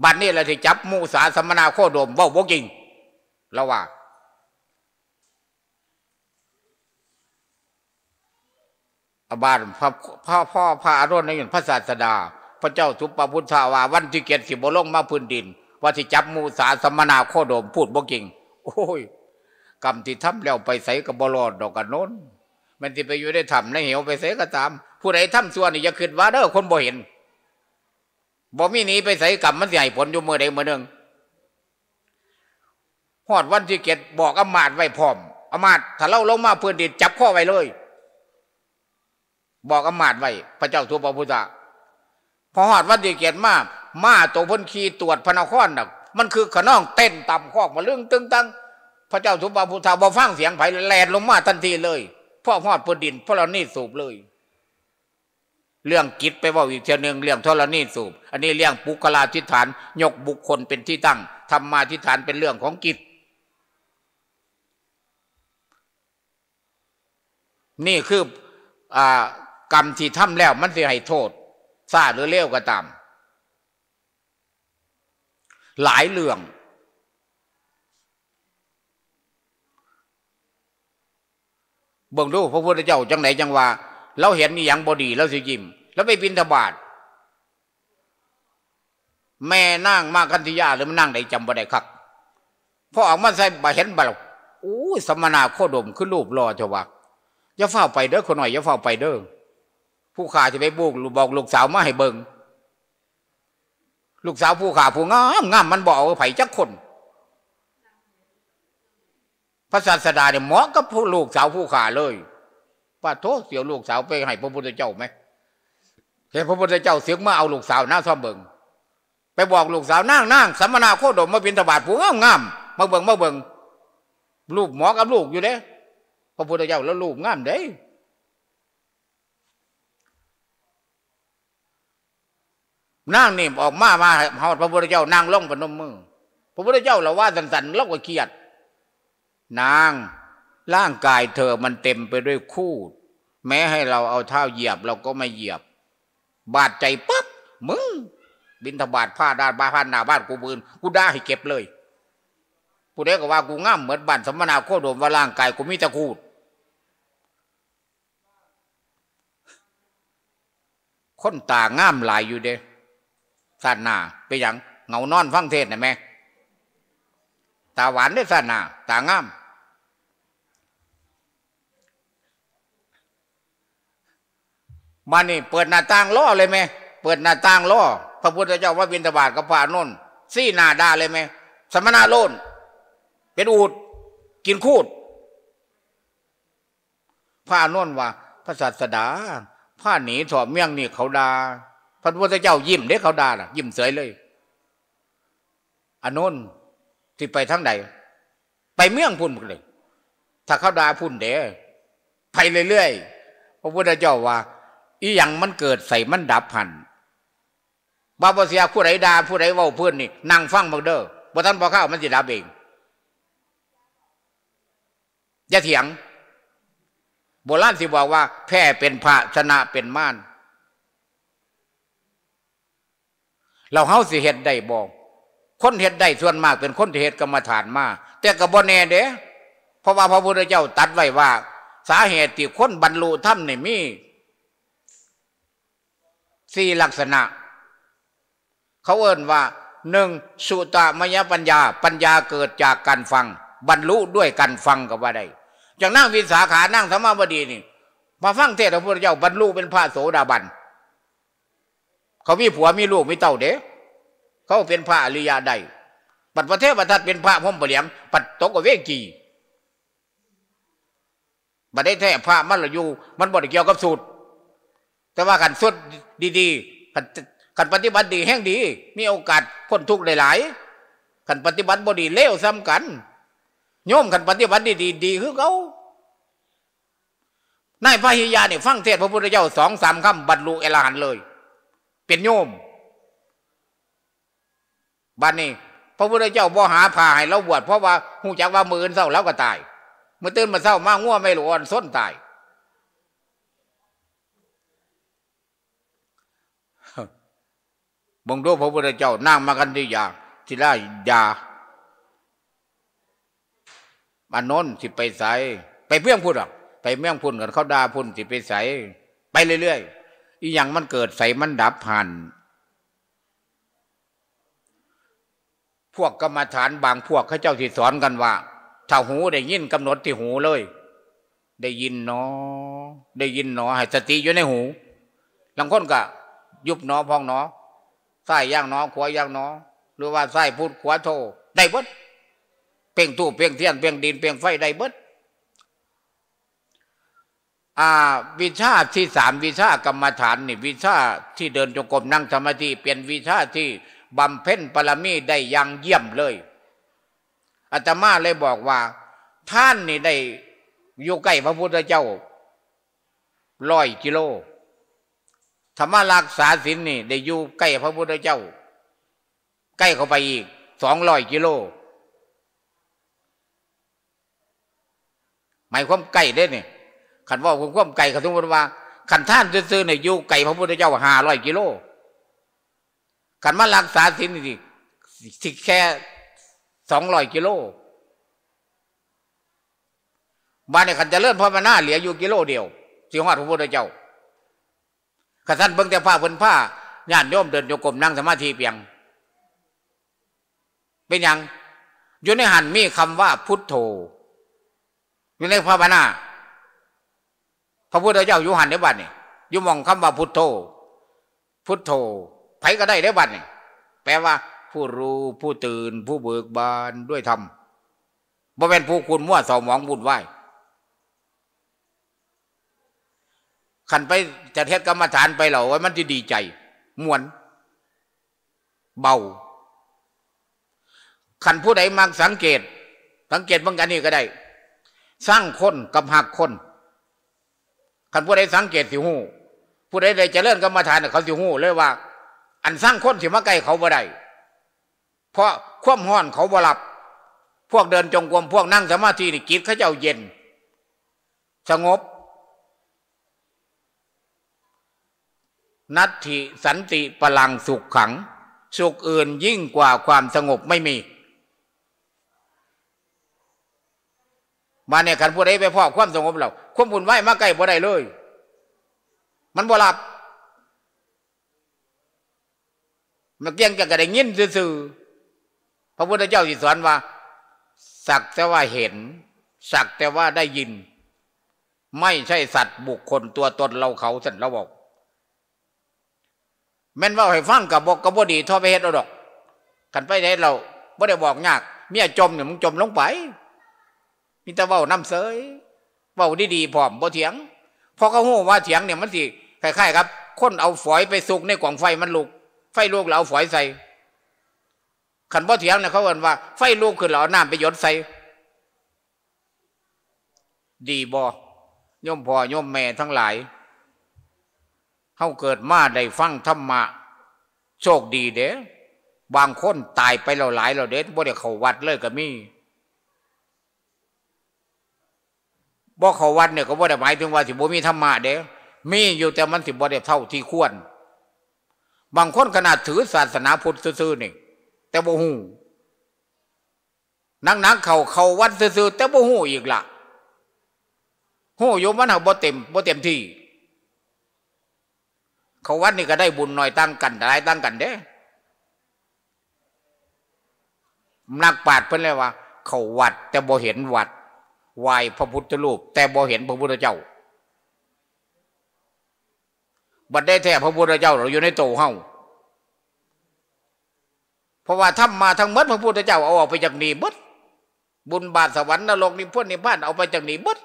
บัดนี้เราที่จับมูสาสมนาโคโดมว่าบกจริงเราว่า อบานพพ่อพ่อพระอรุณในยุนพระศาสดา พระเจ้าทุปปุทธาวาวันที่เกียรติสิบุลงมาพื้นดิน ว่าที่จับมูสาสมนาโคโดมพูดบกจริงโอ้ยกรรมที่ทำแล้วไปใส่กับบลอดดอกกันโน้นมันที่ไปอยู่ได้ทำในเหวไปใส่ก็ตาม ผู้ใดทำส่วนนี่จะขึ้นว่าเด้อคนบ่เห็นบ่มีหนีไปใส่กรรมมันใหญ่ผลอยู่เมื่อใดเมื่อหนึ่งหอดวันที่เกตบอกอมาตไว้พร้อมอมาต ถ้าเล่าลงมาเพื่อนดีจับข้อไว้เลย บอกอมาตไว้พระเจ้าทูปปพุทธะพอหอดวันที่เกตมามาตัวพ้นขีตรวจพระนครน่ะ มันคือขน้องเต้นต่ำข้อมาเรื่องตึงตังพระเจ้าสุปาพุทธาบ่ฟังเสียงไผ่แลดลงมาทันทีเลยพ่อพอดพอดินพ่อเรานี่สูบเลย เรื่องกิจไปว่าอีกเทียหนึ่งเรื่องทรณีสูบอันนี้เรื่องปุกลาทิฐาน ยกบุคคลเป็นที่ตั้งธรรมาทิฐานเป็นเรื่องของกิจนี่คืออกรรมที่ทำแล้วมันจะให้โทษซาหรือเลวก็ตาม หลายเรื่องเบิ่งรู้พระพุทธเจ้าจังไหนจังว่าเราเห็นนี่ยังบอดีเราสิยิ้มแล้วไปบินธบาตแม่นั่งมาคันธิยาหรือมันนั่งไหนจำบ่ได้คักพอออกมาใส่บาเห็นบ่าอ้สมณะโคดมขึ้นรูปรอจะวะอย่าเฝ้าไปเด้อคนหน่อยอย่าเฝ้าไปเด้อผู้ขาจะไปบุกบอกลูกสาวมาให้เบิงลูกสาวผู้ขาผู้งามงามมันบอกว่าไผ่จักคนพระศาสดาเนี่ยเหมาะกับผู้ลูกสาวผู้ขาเลยป้าโทษเสียวลูกสาวไปให้พระพุทธเจ้าไหม เห็นพระพุทธเจ้าเสียงมาเอาลูกสาวหน้าซ่อมเบิงไปบอกลูกสาวนั่งนั่งสัมมนาโคดมมาบินธบาดผู้งามงามมาเบิงมาเบิงลูกหมอกับลูกอยู่เด้ พระพุทธเจ้าแล้วลูกงามเด้นั่งนี่ออกมามาหอดพระพุทธเจ้านั่งล่องพนมมือพระพุทธเจ้าเราว่าสันสัน่องก็เกียดนาง ร่างกายเธอมันเต็มไปด้วยคู่แม้ให้เราเอาเท้าเหยียบ เราก็ไม่เหยียบ บาดใจปั๊บมึง บินทบาทผ้าด้านบ้านผ้าหนาบ้านกูบืนกูด่าให้เก็บเลยผู้ใดก็ว่ากูง่ามเหมือนบัตรสมนาโคดมว่าร่างกาย กูมีตะคูด คนตาง่ามหลายอยู่เด้สัสนาไปอย่างเงานอนฟังเทศนะแม่ตาหวานได้สัสนาตางามมานี่เปิดหน้าต่างล่อเลยไหมเปิดหน้าต่างล่อพระพุทธเจ้าว่าบินทบาทกับพระนนท์ซี่นาดาเลยไหมสมณะโลนเป็นอูดกินคูดพระนนท์ว่า พระศาสดาผ้าหนีถอดเมี่ยงนี่เขาดาพระพุทธเจ้ายิ้มเด็กเขาดาน่ะยิ้มเสยเลยอานนท์ที่ไปทั้งใด ไปเมี่ยงพุ่นเลย ถ้าเขาดาพุ่นเด๋ไปเรื่อยๆ พระพุทธเจ้าว่าอีหยังมันเกิดใส่มันดับพัน บาปเสียผู้ไรดาผู้ไรว่าเพื่อนนี่นั่งฟังบักเดรอบ่ท่านบกข้าวมันสิดับเองอย่าเถียง โบราณสิบอกว่า แพ้เป็นพระชนะเป็นม่าน เราเฮาสิเห็ดได้บอก คนเห็ดได้ส่วนมาก เป็นคนเห็ดกรรมฐานมาแต่กับบ่แน่เด้เพราะว่าพระพุทธเจ้าตัดไว้ว่า สาเหตุที่คนบรรลุธรรมนมีสี่ลักษณะ เขาเอ่นว่าหนึ่งสุตามยปัญญาปัญญาเกิดจากการฟัง บรรลุด้วยการฟังกับว่าใดจากนั่งวิสาขานั่งธรรมบดีนี่มาฟังเทศของพระเจ้าบรรลุเป็นพระโสดาบัน เขามีผัว มีลูกมีเต่าเด้เขาเป็นพระอริยาใดปัดประเทศประทัดเป็นพระพ่มเปลี่ยงปัดตกเวกีบัดได้แท้พระมันละอยู่ มันบดเกี่ยวกับสูตรแต่ว่ากันสุดดีๆกันันปฏิบัติดีแห่งดี มีโอกาสพ้นทุกข์หลายๆกันปฏิบัติบดีเลวซ้ำกันโยมกันปฏิบัติดีดีดี คือเขานายพระฮิยาเนี่ยฟังเทศพระพุทธเจ้าสองสามคำบรรลุเอรหันเลย เป็นโยมบัดนนี้พระพุทธเจ้าบ่หาผ่าให้เราบวชเพราะว่าหูจักว่ามือเศร้าแล้วก็ตายเมื่อตื่นมาเศร้ามาง่วงไม่หลอนส้นตายบงดูพระพุทธเจ้านั่งมากันที่ยาที่ล่ายาบานนนสิไปใสไปเพี้ยงพุ่หรอะไปเมี่ยงพุ่นกันเขาด่าพุ่นสิไปใสไปเรื่อยๆอีอย่างมันเกิดใสมันดับผ่าน พวกกรรมฐานบางพวกเขาเจ้าที่สอนกันว่า ถ้าหูได้ยินกำหนดที่หูเลย ได้ยินเนอ ได้ยินเนอ ให้สติอยู่ในหูลังคนกะยุบเนอพองเนอไส้ย่างน้อขวาย่างน้อหรือว่าไส้พูดขวาโท ได้เบิดเพ่งตู้เพ่งเทียนเพ่งดินเพ่งไฟได้เบิดอ่า วิชาที่สามวิชากรรมฐานนี่ วิชาที่เดินจงกรมนั่งสมาธิเป็นวิชาที่บำเพ็ญปรมีได้อย่างเยี่ยมเลยอาตมาเลยบอกว่า ท่านนี่ได้อยู่ใกล้พระพุทธเจ้าร้อยกิโลธรรมรักษาศีลนี่ได้อยู่ใกล้ พระพุทธเจ้าใกล้เข้าไปอีกสองร้อยกิโลหมายความไก่ได้เนี่ยขันว่าคุาความไก่ขันทุกตนว่าขันท่านซื้อเนี่ยอยู่ไก่พระพุทธเจ้าห้าร้อยกิโลขันมารักษาศีลนี่สิแค่สองร้อยกิโลบ้านเนี่ยขันจะเลื่อนพระมานา เหลืออยู่ กิโลเดียวสิหอดพระพุทธเจ้าขสันเบิ่งแต่ผ้าเพิ่นผ้าญาติโยมเดินโยกลมนั่งสมาธิเพียง เป็นยังอยู่ในหันมีคำว่า พุทโธ อยู่ในภาวนาพระพุทธเจ้าอยู่หันในบัดนี่อยู่มองคำว่าพุทโธพุทโธไผก็ได้ในบัดนี่แปลว่าผู้รู้ผู้ตื่น ผู้เบิกบานด้วยธรรมบ่เป็นผู้คุณมั่วสอมองบุญไหวขันไปจะเทศกรรมฐานไปเหล่าไว้มันจะดีใจมวน เบาขันผู้ใดมาสังเกต สังเกตบางกันนี่ก็ได้สร้างคนกับหักคนขันผู้ใดสังเกตสิหูผู้ใดใดจะเจริญกรรมฐานเขาสิหูเลยว่า อันสร้างคนสิมาใกล้เขาบ่ได้เพราะคว่ำห้อนเขาบ่หลับ พวกเดินจงกรมพวกนั่งสมาธินี่กิจเขาเจ้าเย็นสงบนัตถิสันติพลังสุขขังสุขอื่นยิ่งกว่าความสงบไม่มี มาเนี่ยขันพูดได้ไปพ่อความสงบเราควบคุมไว้มาใกล้บ่ได้เลย มันบ่หลับมาเกี้ยงจะกระไดงยินซื่อๆพระพุทธเจ้าสิสอนว่า สักแต่ว่าเห็น สักแต่ว่าได้ยิน ไม่ใช่สัตว์บุคคลตัวตนเราเขาสันเราบอกแม่นว่าให้ฟังกับบอกกับบ่ดีทอไปเฮ็ดเอาดอกขันไป็ดเราบ่ได้บอกยากเมียจมเนี่ยมึงจมลงไป มีแต่เว่าน้ำเสยเว่าดีๆพร้อมบ่เถียง พอเขาหูว่าเถียงเนี่ยมันสิ คล้ายๆครับ คนเอาฝอยไปสุกในกล่องไฟมันลุกไฟลุกเราเอาฝอยใส่ขันบ่เถียงเนี่ยเขาเอกว่า ไฟลุกคือเราเอาน้ำไปยดใส่ ดีบ่ยมพ่อยมแม่ทั้งหลายเฮาเกิดมาได้ฟังธรรมะโชคดีเด้บางคนตายไปเลาหลายเลาเด้บ่ได้เขาวัดเลยก็มีบ่เขาวัดเนี่ยก็บ่ได้หมายถึงว่าสิบ่มีธรรมะเด้มีอยู่แต่มันสิบ่ได้เท่าที่ควร บางคนขนาดถือศาสนาพุทธซื่อๆนี่แต่บ่ฮู้นักนักเขาเขาวัดซื่อๆแต่บ่ฮู้อีกละ่ะ หู้อยู่มันเัาบ่เต็มบ่เต็มที่เขาวัดนี่ก็ได้บุญหน่อยตั้งกันหลายตั้งกันเด้ นักปราชญ์เพิ่นเลยว่า เขาวัดแต่บ่เห็นวัดวายพระพุทธรูปแต่บ่เห็นพระพุทธเจ้าบัดได้แท้พระพุทธเจ้าเราอยู่ในโตเฮา เพราะว่าทำมาทั้งมดพระพุทธเจ้าเอาออกไปจากนี้มดบุญบาทสวรรค์นรกนิพพานนิพพานเอาไปจากนี้มด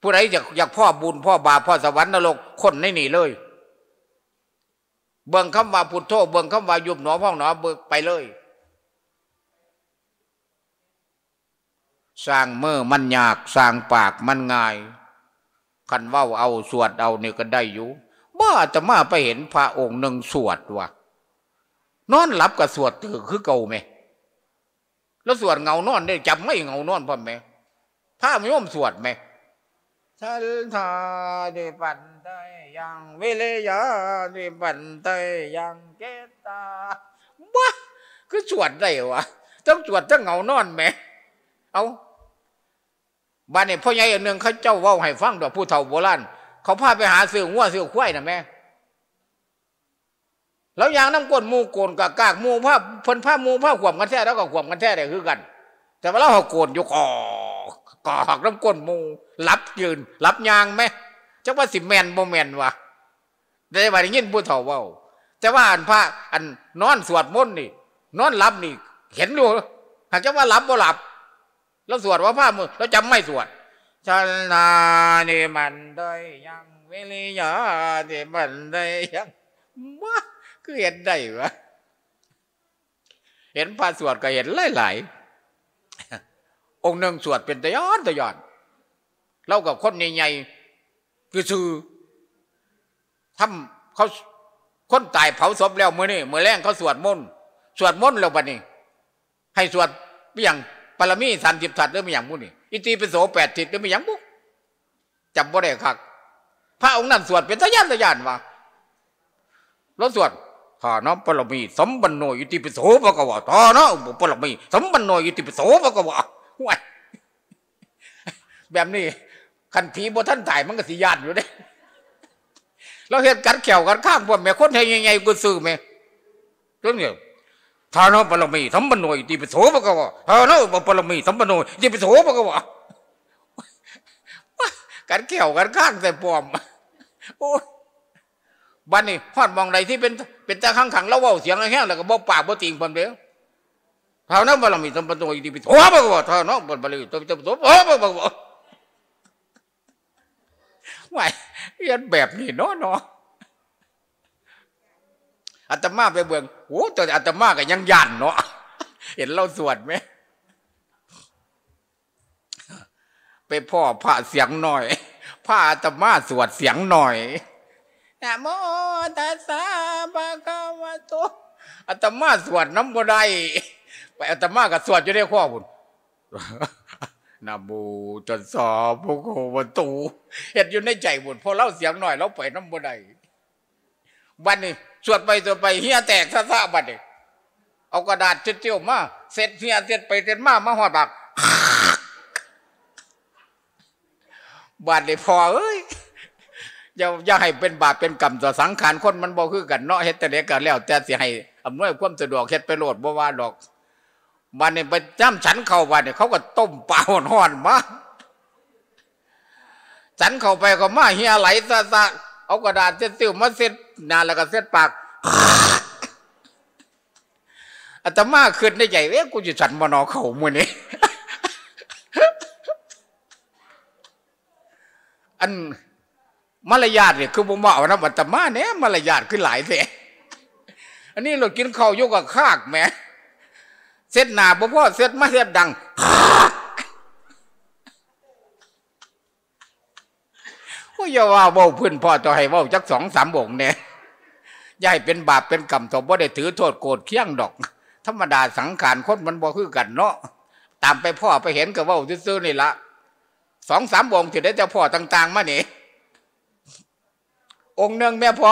ผู้ใดอยากอยากพ่อบุญพ่อบาปพ่อสวรรค์นรกคนในนี่เลยเบิ่งคำว่าพุทโธเบิ่งคำว่ายุบหนอพ่องหนอเบิกไปเลย สร้างเมื่อมันยากสร้างปากมันง่ายคันว่าเอาสวดเอาเนี่ยก็ได้อยู่ บ้าจะมาไปเห็นพระองค์หนึ่งสวดวะ นอนหลับกับสวดถือคือเก่าไหม แล้วสวดเงานอนได้จับไม่เงานอนพ่อไหมพระไม่ยอมสวดไหมชัลทาดิปันเตยัง วิเลยะาดิปันเตยัง เกตตาบ้าคือสวดได้วะต้องสวดต้องเหงานอนแหมเอาบ้านเนี่ยพ่อใหญ่อันหนึ่งเขาเจ้าว่าให้ฟังดอกผู้เฒ่าโบราณเขาพาไปหาเสืองัวเสือควายนะแม่แล้วยางน้ำก้นมูโกนกากากมูผ้าพันผ้ามูผ้าขวมกันแท้แล้วก็ขวมกันแท้เลยคือกัน แต่ว่าเราหขาโกนอยู่ก่อนกอกน้ำก้นมูรับยืนรับยางไหมจะว่าสิแมนบ่แมนวะ ได้ว่าได้ยินผู้เฒ่าเว้าแตว่าอันพระอันนอนสวดมนต์นี่ นอนรับนี่ เห็นรู้หากจะว่ารับบ่หลับ แล้วสวดว่าพระมือ แล้วจำไม่สวด ชนานี่มันได้ยัง เวลียาเนี่มันได้ยังมะคือเห็นได้วะเห็นพระสวดก็เห็นหลายๆองค์หนึ่งสวดเป็นตะยอนตะยอนเล่ากับคนใหญ่ๆคือซื้อทำเขาคนตายเผาศพแล้วมือนี่มือแรงเขาสวดมนต์สวดมนต์แล้วบัดนี้ ให้สวดไม่อย่างปรมีสันติัทั์หรือไม่อย่างมุ่นี่อิติปิโสแปดทิศหรือไม่อย่างบุกจำบ่ได้ครับพระองค์นั้นสวดเป็นตะยานตะยานวะแล้วสวดข้าน้อมปรมี สมบันโนอิติปิโสพระกวาตานเนาะปรมี สมบันโนอิติปิโสพระกวาหวยแบบนี้ขันผีบท่านถ่ายมันก็สิยานอยู่เด้เราเห็นกันแขวกันข้างพวกแม่คนไทยยังไงกูซื้อแม่เรื่องเนี่ยทานอปรมีสัมปโนย่ไปโสปกวะทานอปรมีสัมปโนย่ไปโสปกวะกันแขวกันข้างใส่ปอมโอ้บ้านนี้พอดมองใดที่เป็นเป็นตาข้างขังแล้วว่าเสียงอะไรแห้งแล้วก็บ่ปากบ่ติงผมเดียวานัಾ ವ ನ ಾ ಬ ಲ ಮ ิ ತ ಂ ಬಂದು ಇ อಿ ಬ ಿ ತ ್่า ಓ ಭ ಗ น ತ าೋา ಲ ಬ ಲ ต ತೋ ಬಿತ್ತು ತ บ ಓ ಭ บอกว่าเรียนแบบนี้เนาะเนาะอาตมาไปเบืองโอ้แต่อาตมาก็ยังยันเนาะเห็นเราสวดไหมไปพ่อพระเสียงหน่อยพระอาตมาสวดเสียงหน่อยนะโมตัสสะภะคะวะโตอาตมาสวดน้ำบ่ได้ไปอาตมากับสวดอยู่ในข้อบุญนาบูจนสอบพวกโวันตู เห็ดอยู่ในใจบุญพอเล่าเสียงหน่อยเราไปน้ำบุได้บันนี้ สวดไปสวดไปเฮียแตกซะซะบัดนี้เอากระดาษเจียวมา เสร็จเฮียเสร็จไปเสร็จมามาหอดบัก บาดนี้พอเอ้ยอย่าอย่าให้เป็นบาปเป็นกรรมต่อสังขารคนมันบกคือกันเนาะเฮ็ดแต่เล็กกันแล้ว แต่สิให้อำนวยความสะดวกเฮ็ดไปโหลดบ่ว่าดอกมันเนี่ยไปจ้ำฉันเข้าไปเนี่ยเขาก็ต้มเปล่าหอนมาฉันเข้าไปก็มาเฮียไหลซะซะเอากระดาษเส็ดติ้วมาเช็ดนานแล้วก็เส็ดปาก อาตมาขึ้นได้ใหญ่เอ๊ะกูจะฉันมานอเขามือนี้ อันมารยาทเนี่ยคือผมว่าเอานะอาตมาเนี่ยมารยาทึ้นหลายเสยอันนี้เรากินข้าวยกกับคากแม่เสร็จหนาบ่พ่อเสร็จมาเสียบดังก็อย่าว่าเวาพื้นพ่อต่อให้เว้าจักสองสามบงเนี่ยยายเป็นบาปเป็นกรรมต่อบ่ได้ถือโทษโกรธเคี้ยงดอก ธรรมดาสังขารคนมันบ่คือกันเนาะ ตามไปพ่อไปเห็นก็เว้าซื่อๆนี่ละ สองสามวงถึงได้เจ้าพ่อต่างๆมาเนี่องค์เนืองแม่พ่อ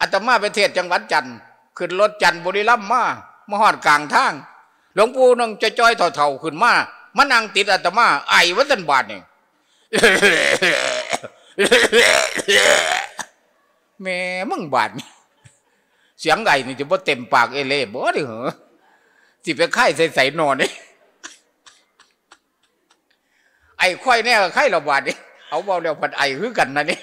อาตมาไปเทศจังหวัดจันทร์ขึ้นรถจันทร์บุรีรัมย์มามหอดกลางทางหลวงปู่นั่งจะจ้อยเถ่าๆขึ้นมามันนั่งติดอาตมา ไอ้วัตันบาทเนี่ยแม่มึงบาดเสียงไก่นี่จะบ่เต็มปากเอเล่บ่ดิเหรอสิไปไข่ใส่ๆนอนนี่ไอ้ไข่แน่ไข่ระบาดนี่เอาเบาแล้วผัดไอ้คือกันนะนี่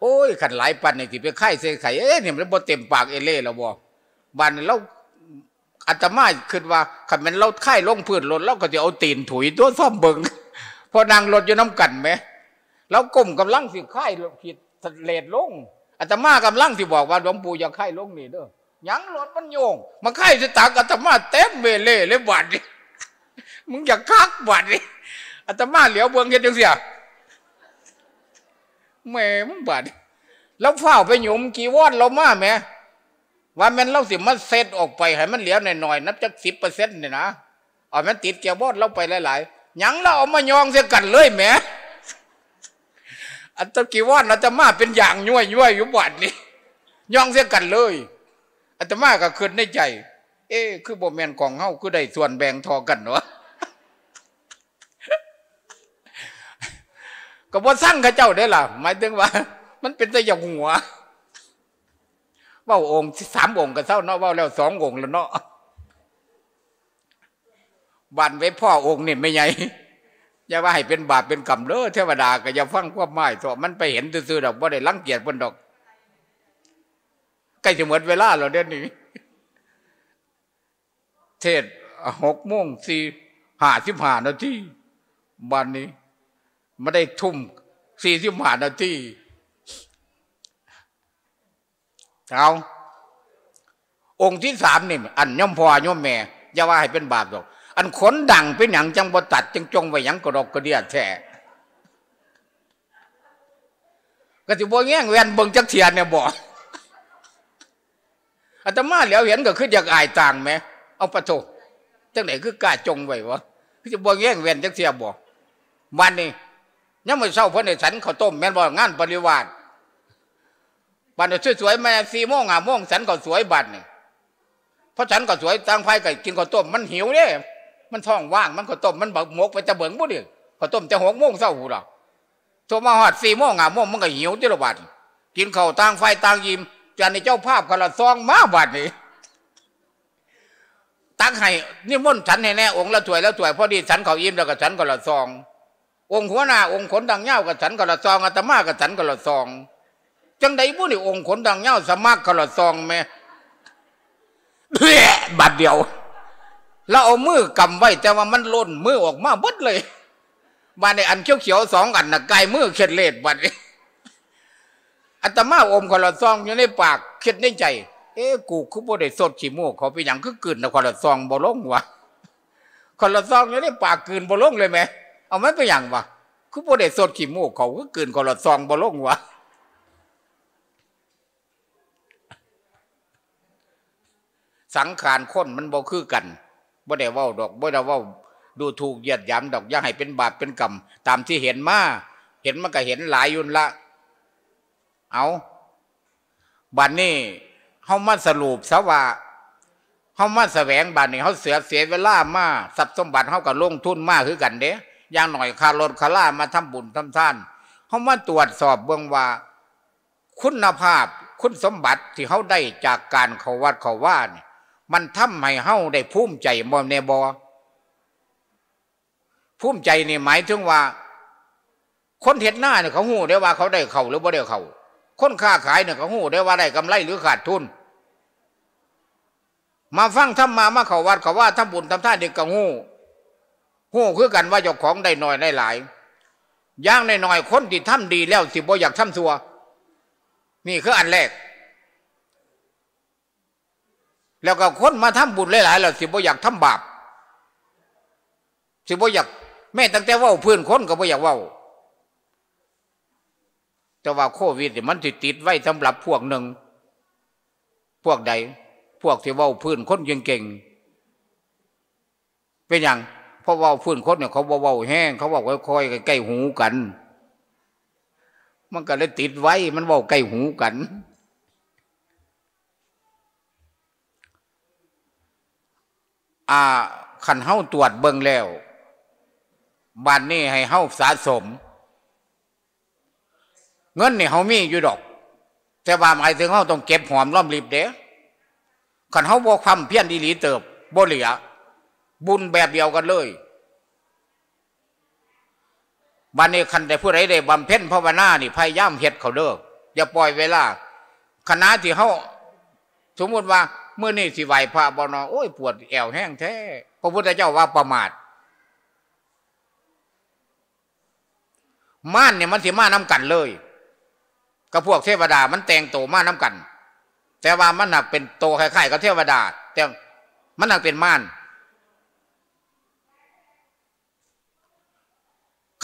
โอ้ยขันหลายปันนี่ที่ไปไข่เสไข่เอ๊ะเนี่ยมันบ่เต็มปากเอเล่แล้วบ่บันเราอัตมาคิดว่าขันมันเราไข่ลงพื้นรถเราก็จะเอาตีนถุยตัวซ่อมเบิงพอนางรถอยู่น้ำกันไหมเราก้มกำลังสิไข่ผิดเลดลงอาตมากำลังที่บอกว่าหลวงปู่อย่าไข่ลงนี่เด้อยังรถมันโยง มาไข่สตากอาตมาเต็มเบเล่เลยบาดนี่มึงอย่าคักบาดนี่อาตมาเหลียวเบืองเห็นจังเสียแม่มันบาดแล้วเฝ้าไปหยุมกี่วอดเรามาแม่ว่ามันเราสิมันเซตออกไปให้มันเหลียวหน่อยๆนับจากสิบเปอร์เซ็นต์เนี่ยนะ เอามันติดเกียวบอดเราไปหลายๆยังเราเอามายองเสียกันเลยแม่อันตะกี้วอดเราจะมาเป็นอย่างย่วยย่วอยู่บาดนนี่ยองเสียกันเลยอันตะมาก็คืนในใจ เอ๊คือบ่แมนของเฮาคือได้ส่วนแบ่งทอกันเนาะก็บ่สั่งข้าเจ้าได้ล่ะ หมายถึงว่า มันเป็นแต่ยอางหัวว่าองค์สามองค์กับเศ้าเนาะว่าแล้วสององค์แล้วเนาะบันไว้พ่อองค์นี่ไม่ใหญ่อย่าว่าให้เป็นบาปเป็นกรรมเด้อเทวดา ก็อย่าฟังความหมายตัวมันไปเห็นซื่อๆดอกว่าได้รังเกียจบพ่นดอก ใกล้จะหมดเวลาแล้วเดี๋ยวนี้เทศหกโมงสี่ห้าสิบห้านาทีบันนี้มาได้ทุ่มสี่สิบห้านาทีเอาองค์ที่สามนี่อันย่อมพอย่อมแม่อย่าว่าให้เป็นบาปหรอก อันขนดังเป็นอยังจังบตัดจังจงไปอยังกระดกกระเดียดแท้ก็จะบ่แง่งแวนเบิงจักเทียนเนี่ยบอกอาตมาแล้วเห็นก็คืออยากอายต่างไหมเอาปะตูจังไหนคือกล้าจงไว้วะคือจะบ่แง่งแวนจักเทียนบอกวันนี้ยังไม่เศร้าเพราะในฉันเขาต้มแม่นบอกงานปริวารบัตรสวยๆม่สี่โมงห้าโมงฉันก็สวยบ้านเนี่ยเพราะฉันก็สวยตั้งไฟก่กินข้าวต้มมันหิวเนี่ยมันท้องว่างมันข้าวต้มมันบักหมกไปจะเบิ่งบุดิข้าวต้มจะหกโมงเศร้าหูหรอกโทรมาหอดสี่โมงห้าโมงมันก็หิวที่ละบาดกินข้าวตั้งไฟตั้งยิมจานในเจ้าภาพกระซองมาบ้านนี่ตั้งให้นี่มุ่นฉันให้แน่องละถวยแล้วถวย พอดีฉันเขายิ้มแล้วก็ฉันก็ละซององค์หัวหน้าองค์ขนดังเง่ากับฉันก็ละซองอาตมากับฉันก็ละซองจังใดู้นี่องค์ขนดังเง่าสมักก็ละซองแม่เบ้บาดเดียวเราเอามือกำไว้แต่ว่ามันล่นมือออกมาบดเลยบานในอันเขียวๆสองอันนะกายมือเข็ดเลดบัดอาตมาอมคอละซองอยู่ในปากเข็ดในใจเอ๊กูคือบ่ได้สดขี้มูกเขาไปหยังก็กืนนะคอละซองบ่ลงวะคอละซองอยู่ในปากกืนบ่ลง เลยไหมเอาไม่ไปอย่างวะคือบเด้สดขีมูกเขาก็เกินกอลซองบอลงวะสังขารคนมันบ่คือกันบ่ได้ว่าดอกบ่ได้ว่าดูถูกเหยียดยามดอกอย่าให้เป็นบาปเป็นกรรมตามที่เห็นมา เห็นมันก็เห็นหลายยุนละเอาบัดนนี้เขามาสรุปสว่าเขามาแสวงบัดนนี้ เขาเสียเสียเวลา มาทรัพย์สมบัติเขาก็ลงทุนมากคือกันเด้อย่างหน่อยคารถคาร่ามาทำบุญทำท่านเขามาตรวจสอบเบื้องว่า คุณภาพคุณสมบัติที่เขาได้จากการเขาวัดเขาว่าเนี่ยมันทำให้เขาได้ภูมิใจบ่เนบบพภูมิใจนี่หมายถึงว่า คนเห็นหน้าเนี่ยเขาหูได้ว่าเขาได้เขาหรือบ่ได้เขาคนค้าขายเนี่ยเขาหูได้ว่าได้กำไรหรือขาดทุน มาฟังทำมามาเขาวัดเขาว่าทำบุญทำท่านเด็กกังหูหู้คือกันว่าเจ้าของได้หน่อยได้หลายย่างได้น่อยคนที่ทำดีแล้ว สิบ่อยากทำซัวนี่คืออันแรก แล้วก็คนมาทำบุญหลายๆแล้ว สิบ่อยากทำบาปสิบ่อยาก แม่ตั้งแต่ว่าเพื่อนคนก็บ่อยากว่าแต่ว่าโควิดมันติดติดไว้สำหรับพวกหนึ่ง พวกใดพวกที่ว่าพื้นคนเก่งๆเป็นอย่างราะว่าฟื้นคดเนี่ยเขาว่าเบาแห้งเขาบอกว่าค่อยใกล้หูกัน มันก็เลยติดไว้มันเบาใกล้หูกัน อ่าขันเฮ้าตรวจเบิ่งแล้ว บานนี่ให้เฮ้าสะสม เงินนี่เฮามีอยู่ดอก แต่ว่าหมายถึงเฮาต้องเก็บหอมรอมริบเด้ขันเฮาบ่ความเพี้ยนดีหลี เติบบ่เหลือบุญแบบเดียวกันเลยบันนี้คันแต่ผู้ใดได้บำเพ็ญภาวนานี่พยายามเฮ็ดเขาเลิกอย่าปล่อยเวลา คณะที่เขาสมมติว่าเมื่อนี่สิไหวพระบนอโอ้ยปวดแอวแห้งแท้ พระพุทธเจ้าว่าประมาท ม่านเนี่ยมันสิม่านน้ากันเลยกระพวกเทวดามันแต่งโตม่าน้ากัน แต่ว่ามันหนักเป็นโตคล้ายๆกับเทวดาแต่มันหนักเป็นม่าน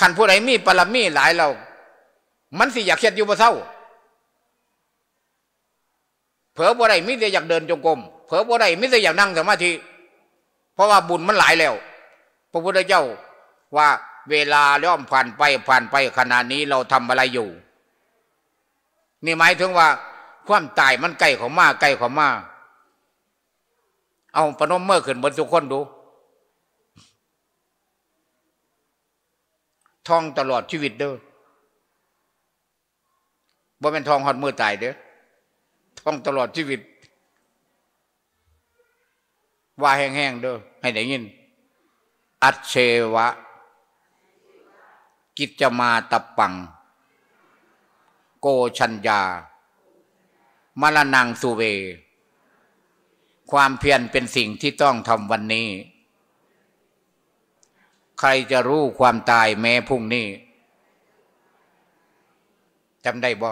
ขันผู้ใดมีปรมีหลายเรา มันสิ อยากเคียดอยู่บ่เศร้าเผื่อบ่ได้มิได้อยากเดินจงกรม เผื่อบ่ได้มิได้อยากนั่งสมาธิ เพราะว่าบุญมันหลายแล้วพระพุทธเจ้าว่าเวลาย่อมผ่านไปผ่านไปขณะนี้เราทำอะไรอยู่ นี่หมายถึงว่า ความตายมันใกล้ของมาใกล้ของมาเอาปนมเมื่อขึ้นบนทุกคนดูทองตลอดชีวิตเด้อบ่เป็นทองหอดมือตายเด้อทองตลอดชีวิต ว่าแห้งๆเด้อ ให้ได้ยิน อัจเชวะ กิจมาตะปัง โกชัญญามรณังสุเว ความเพียรเป็นสิ่งที่ต้องทำวันนี้ครจะรู้ความตายแม้พรุ่งนี้จำได้บ่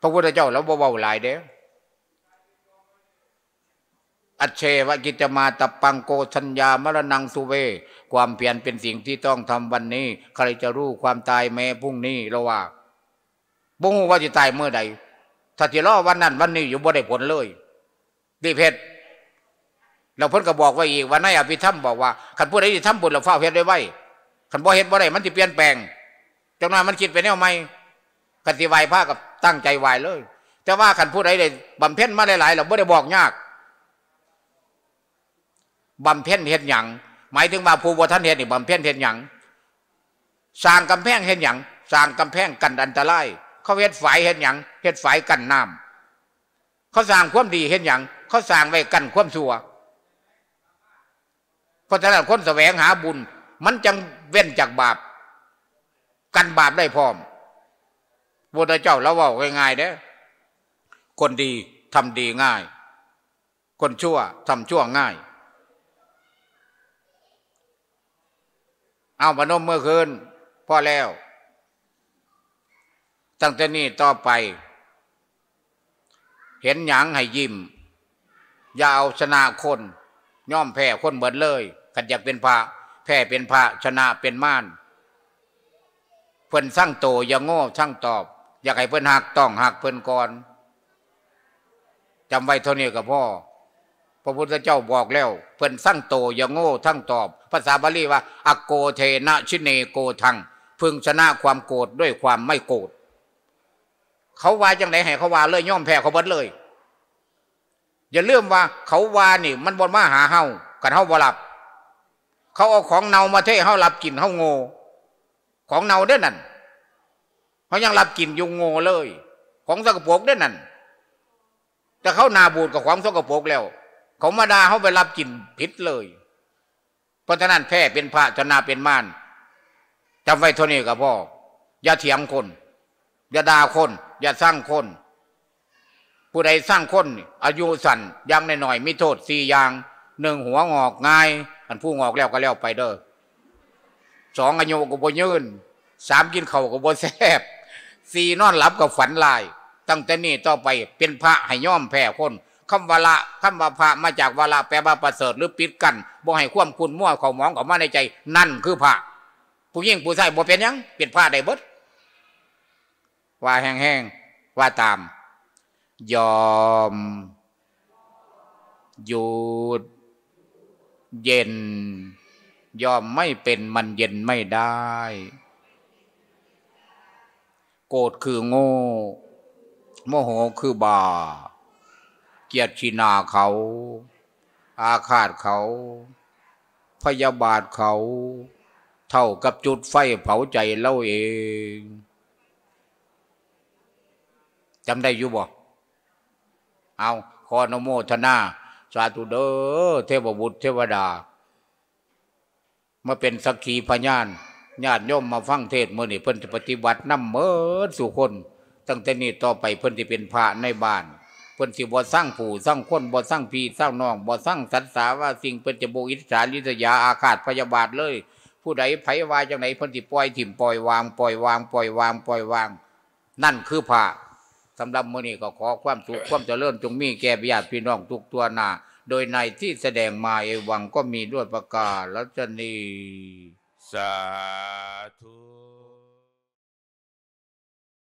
พระพุทธเจ้าแล้วบ่เบาหลายเด้ออัจเชวกิจมาตปังโกชัญญามรณังสุเว ความเพียรเป็นสิ่งที่ต้องทำวันนี้ใครจะรู้ความตายแม้พรุ่งนี้เราว่าบ่งว่าจะตายเมื่อใด ถ้าจะรอวันนั้นวันนี้อยู่บ่ได้ผลเลยดิเพชรเราเพิ่นก็บอกว่าอีกว่าานอภิธรรมบอกว่าขันพูดไดที่ทำบุญเราเฝ้าเห็ดไว้ไว้ขันบ่เห็ดบ่ได้มันจะเปลี่ยนแปลงจังนั้นมันคิดไปแนวใหม่ขันติวายผ้ากับตั้งใจวายเลย แต่ว่าขันพูดได้บำเพ็ญมาหลายๆเราไม่ได้บอกยากบำเพ็ญเห็ดหยังหมายถึงว่าภูบ่ท่านเห็ดนี่บำเพ็ญเห็ดหยังสร้างกำแพงเห็ดหยังสร้างกำแพงกันอันตรายเขาเห็ดฝายเห็ดหยังเห็ดฝายกันน้ำเขาสร้างความดีเห็ดหยังเขาสร้างไว้กันความชั่วเพราะฉะนั้นคนแสวงหาบุญมันจังเว้นจากบาปกันบาปได้พร้อมบุตรเจ้าเราว่าง่ายๆเด้คนดี ทำดีง่าย คนชั่ว ทำชั่วง่าย เอาพนมเมื่อคืนพอแล้ว ตั้งแต่นี้ต่อไป เห็นหยังให้ยิ้มอย่าเอาชนะคนย่อมแพ้คนเบิดเลยขันอยากเป็นพระ แพ้เป็นพระ ชนะเป็นม่านเพิ่นสร้างโตอย่างโง่สร้างตอบ อยากให้เพิ่นหักต้องหักเพิ่นก่อนจำไว้เท่านี้กับพ่อ พระพุทธเจ้าบอกแล้วเพิ่นสร้างโตอย่างโง่ทั้งตอบภาษาบาลีว่าอโกเทนะชิเนโกทังพึงชนะความโกรธด้วยความไม่โกรธเขาว่าจังไหนให้เขาว่าเลยย่อมแพ้เขาเบิดเลยอย่าเลื่อมว่าเขาวานี่มันบนมาหาเฮากันเฮาบ่หลับ เขาเอาของเนามาเทเฮาหลับกินเฮาโง่ของเนาเด้นั่นเขายังหลับกินอยู่โง่เลย ของสกปรกเด้นั่นแต่เขานาบูดกับของสกปรกแล้ว เขามาดาเขาไปรับกินผิดเลยเพราะฉะนั้นแพ้เป็นพระชนะเป็นม่านจำไว้เท่านี้กับพ่ออย่าเถียงคน อย่าด่าคนอย่าสร้างคนผู้ใดสร้างคนอายุสั้นยังหน่อยมีโทษสี่อย่าง หนึ่งหัวงอกง่าย อันผู้งอกแล้วก็แล้วไปเด้อสองอายุกับยืนสามกินเข่ากับแซบสี่นอนหลับกับฝันลาย ตั้งแต่นี้ต่อไปเป็นพระให้ย่อมแผ่คนคำวาละคำว่าพระ มาจากวาละแปลว่าประเสริฐหรือปิดกันบ่ให้ควมคุณมั่วเขามองออกมาในใจนั่นคือพระ ผู้ยิ่งผู้ชส่บ่เป็นยังเป็นพระได้บดว่าแห้งๆว่าตามยอมหยุดเย็น ยอมไม่เป็นมันเย็นไม่ได้ โกรธคือโง่โมโหคือบ่า เกียรติชินาเขา อาฆาตเขา พยาบาทเขา เท่ากับจุดไฟเผาใจเราเองจำได้อยู่บ่เอา ขอนโมทนาสาธุเด้อเทวบุตรเทวดา มาเป็นสักขีพยานญาติโยมมาฟังเทศเมื่อนี่เพิ่นปฏิบัตินำเมิอสู่คน ตั้งแต่นี้ต่อไปเพิ่นจะเป็นพระในบ้านเพิ่นสิบอสร้างผู้สร้างคนบอสร้างพีสร้างน้องบอสร้างสัตสาว่าสิ่งเพิ่นจะโบอิสาลิษยาอาคาตพยาบาทเลย ผู้ใดไผวายจังไหนเพิ่นสิปล่อยถิ่มปล่อยวางปล่อยวางปล่อยวางปล่อยวางนั่นคือพระสำหรับมื้อนี้ก็ขอความสุขความเจริญจงมีแก่ญาติพี่น้องทุกตัวหน้า โดยในที่แสดงมาเอวังก็มีด้วยประกาศแล้วจะนีสาธุ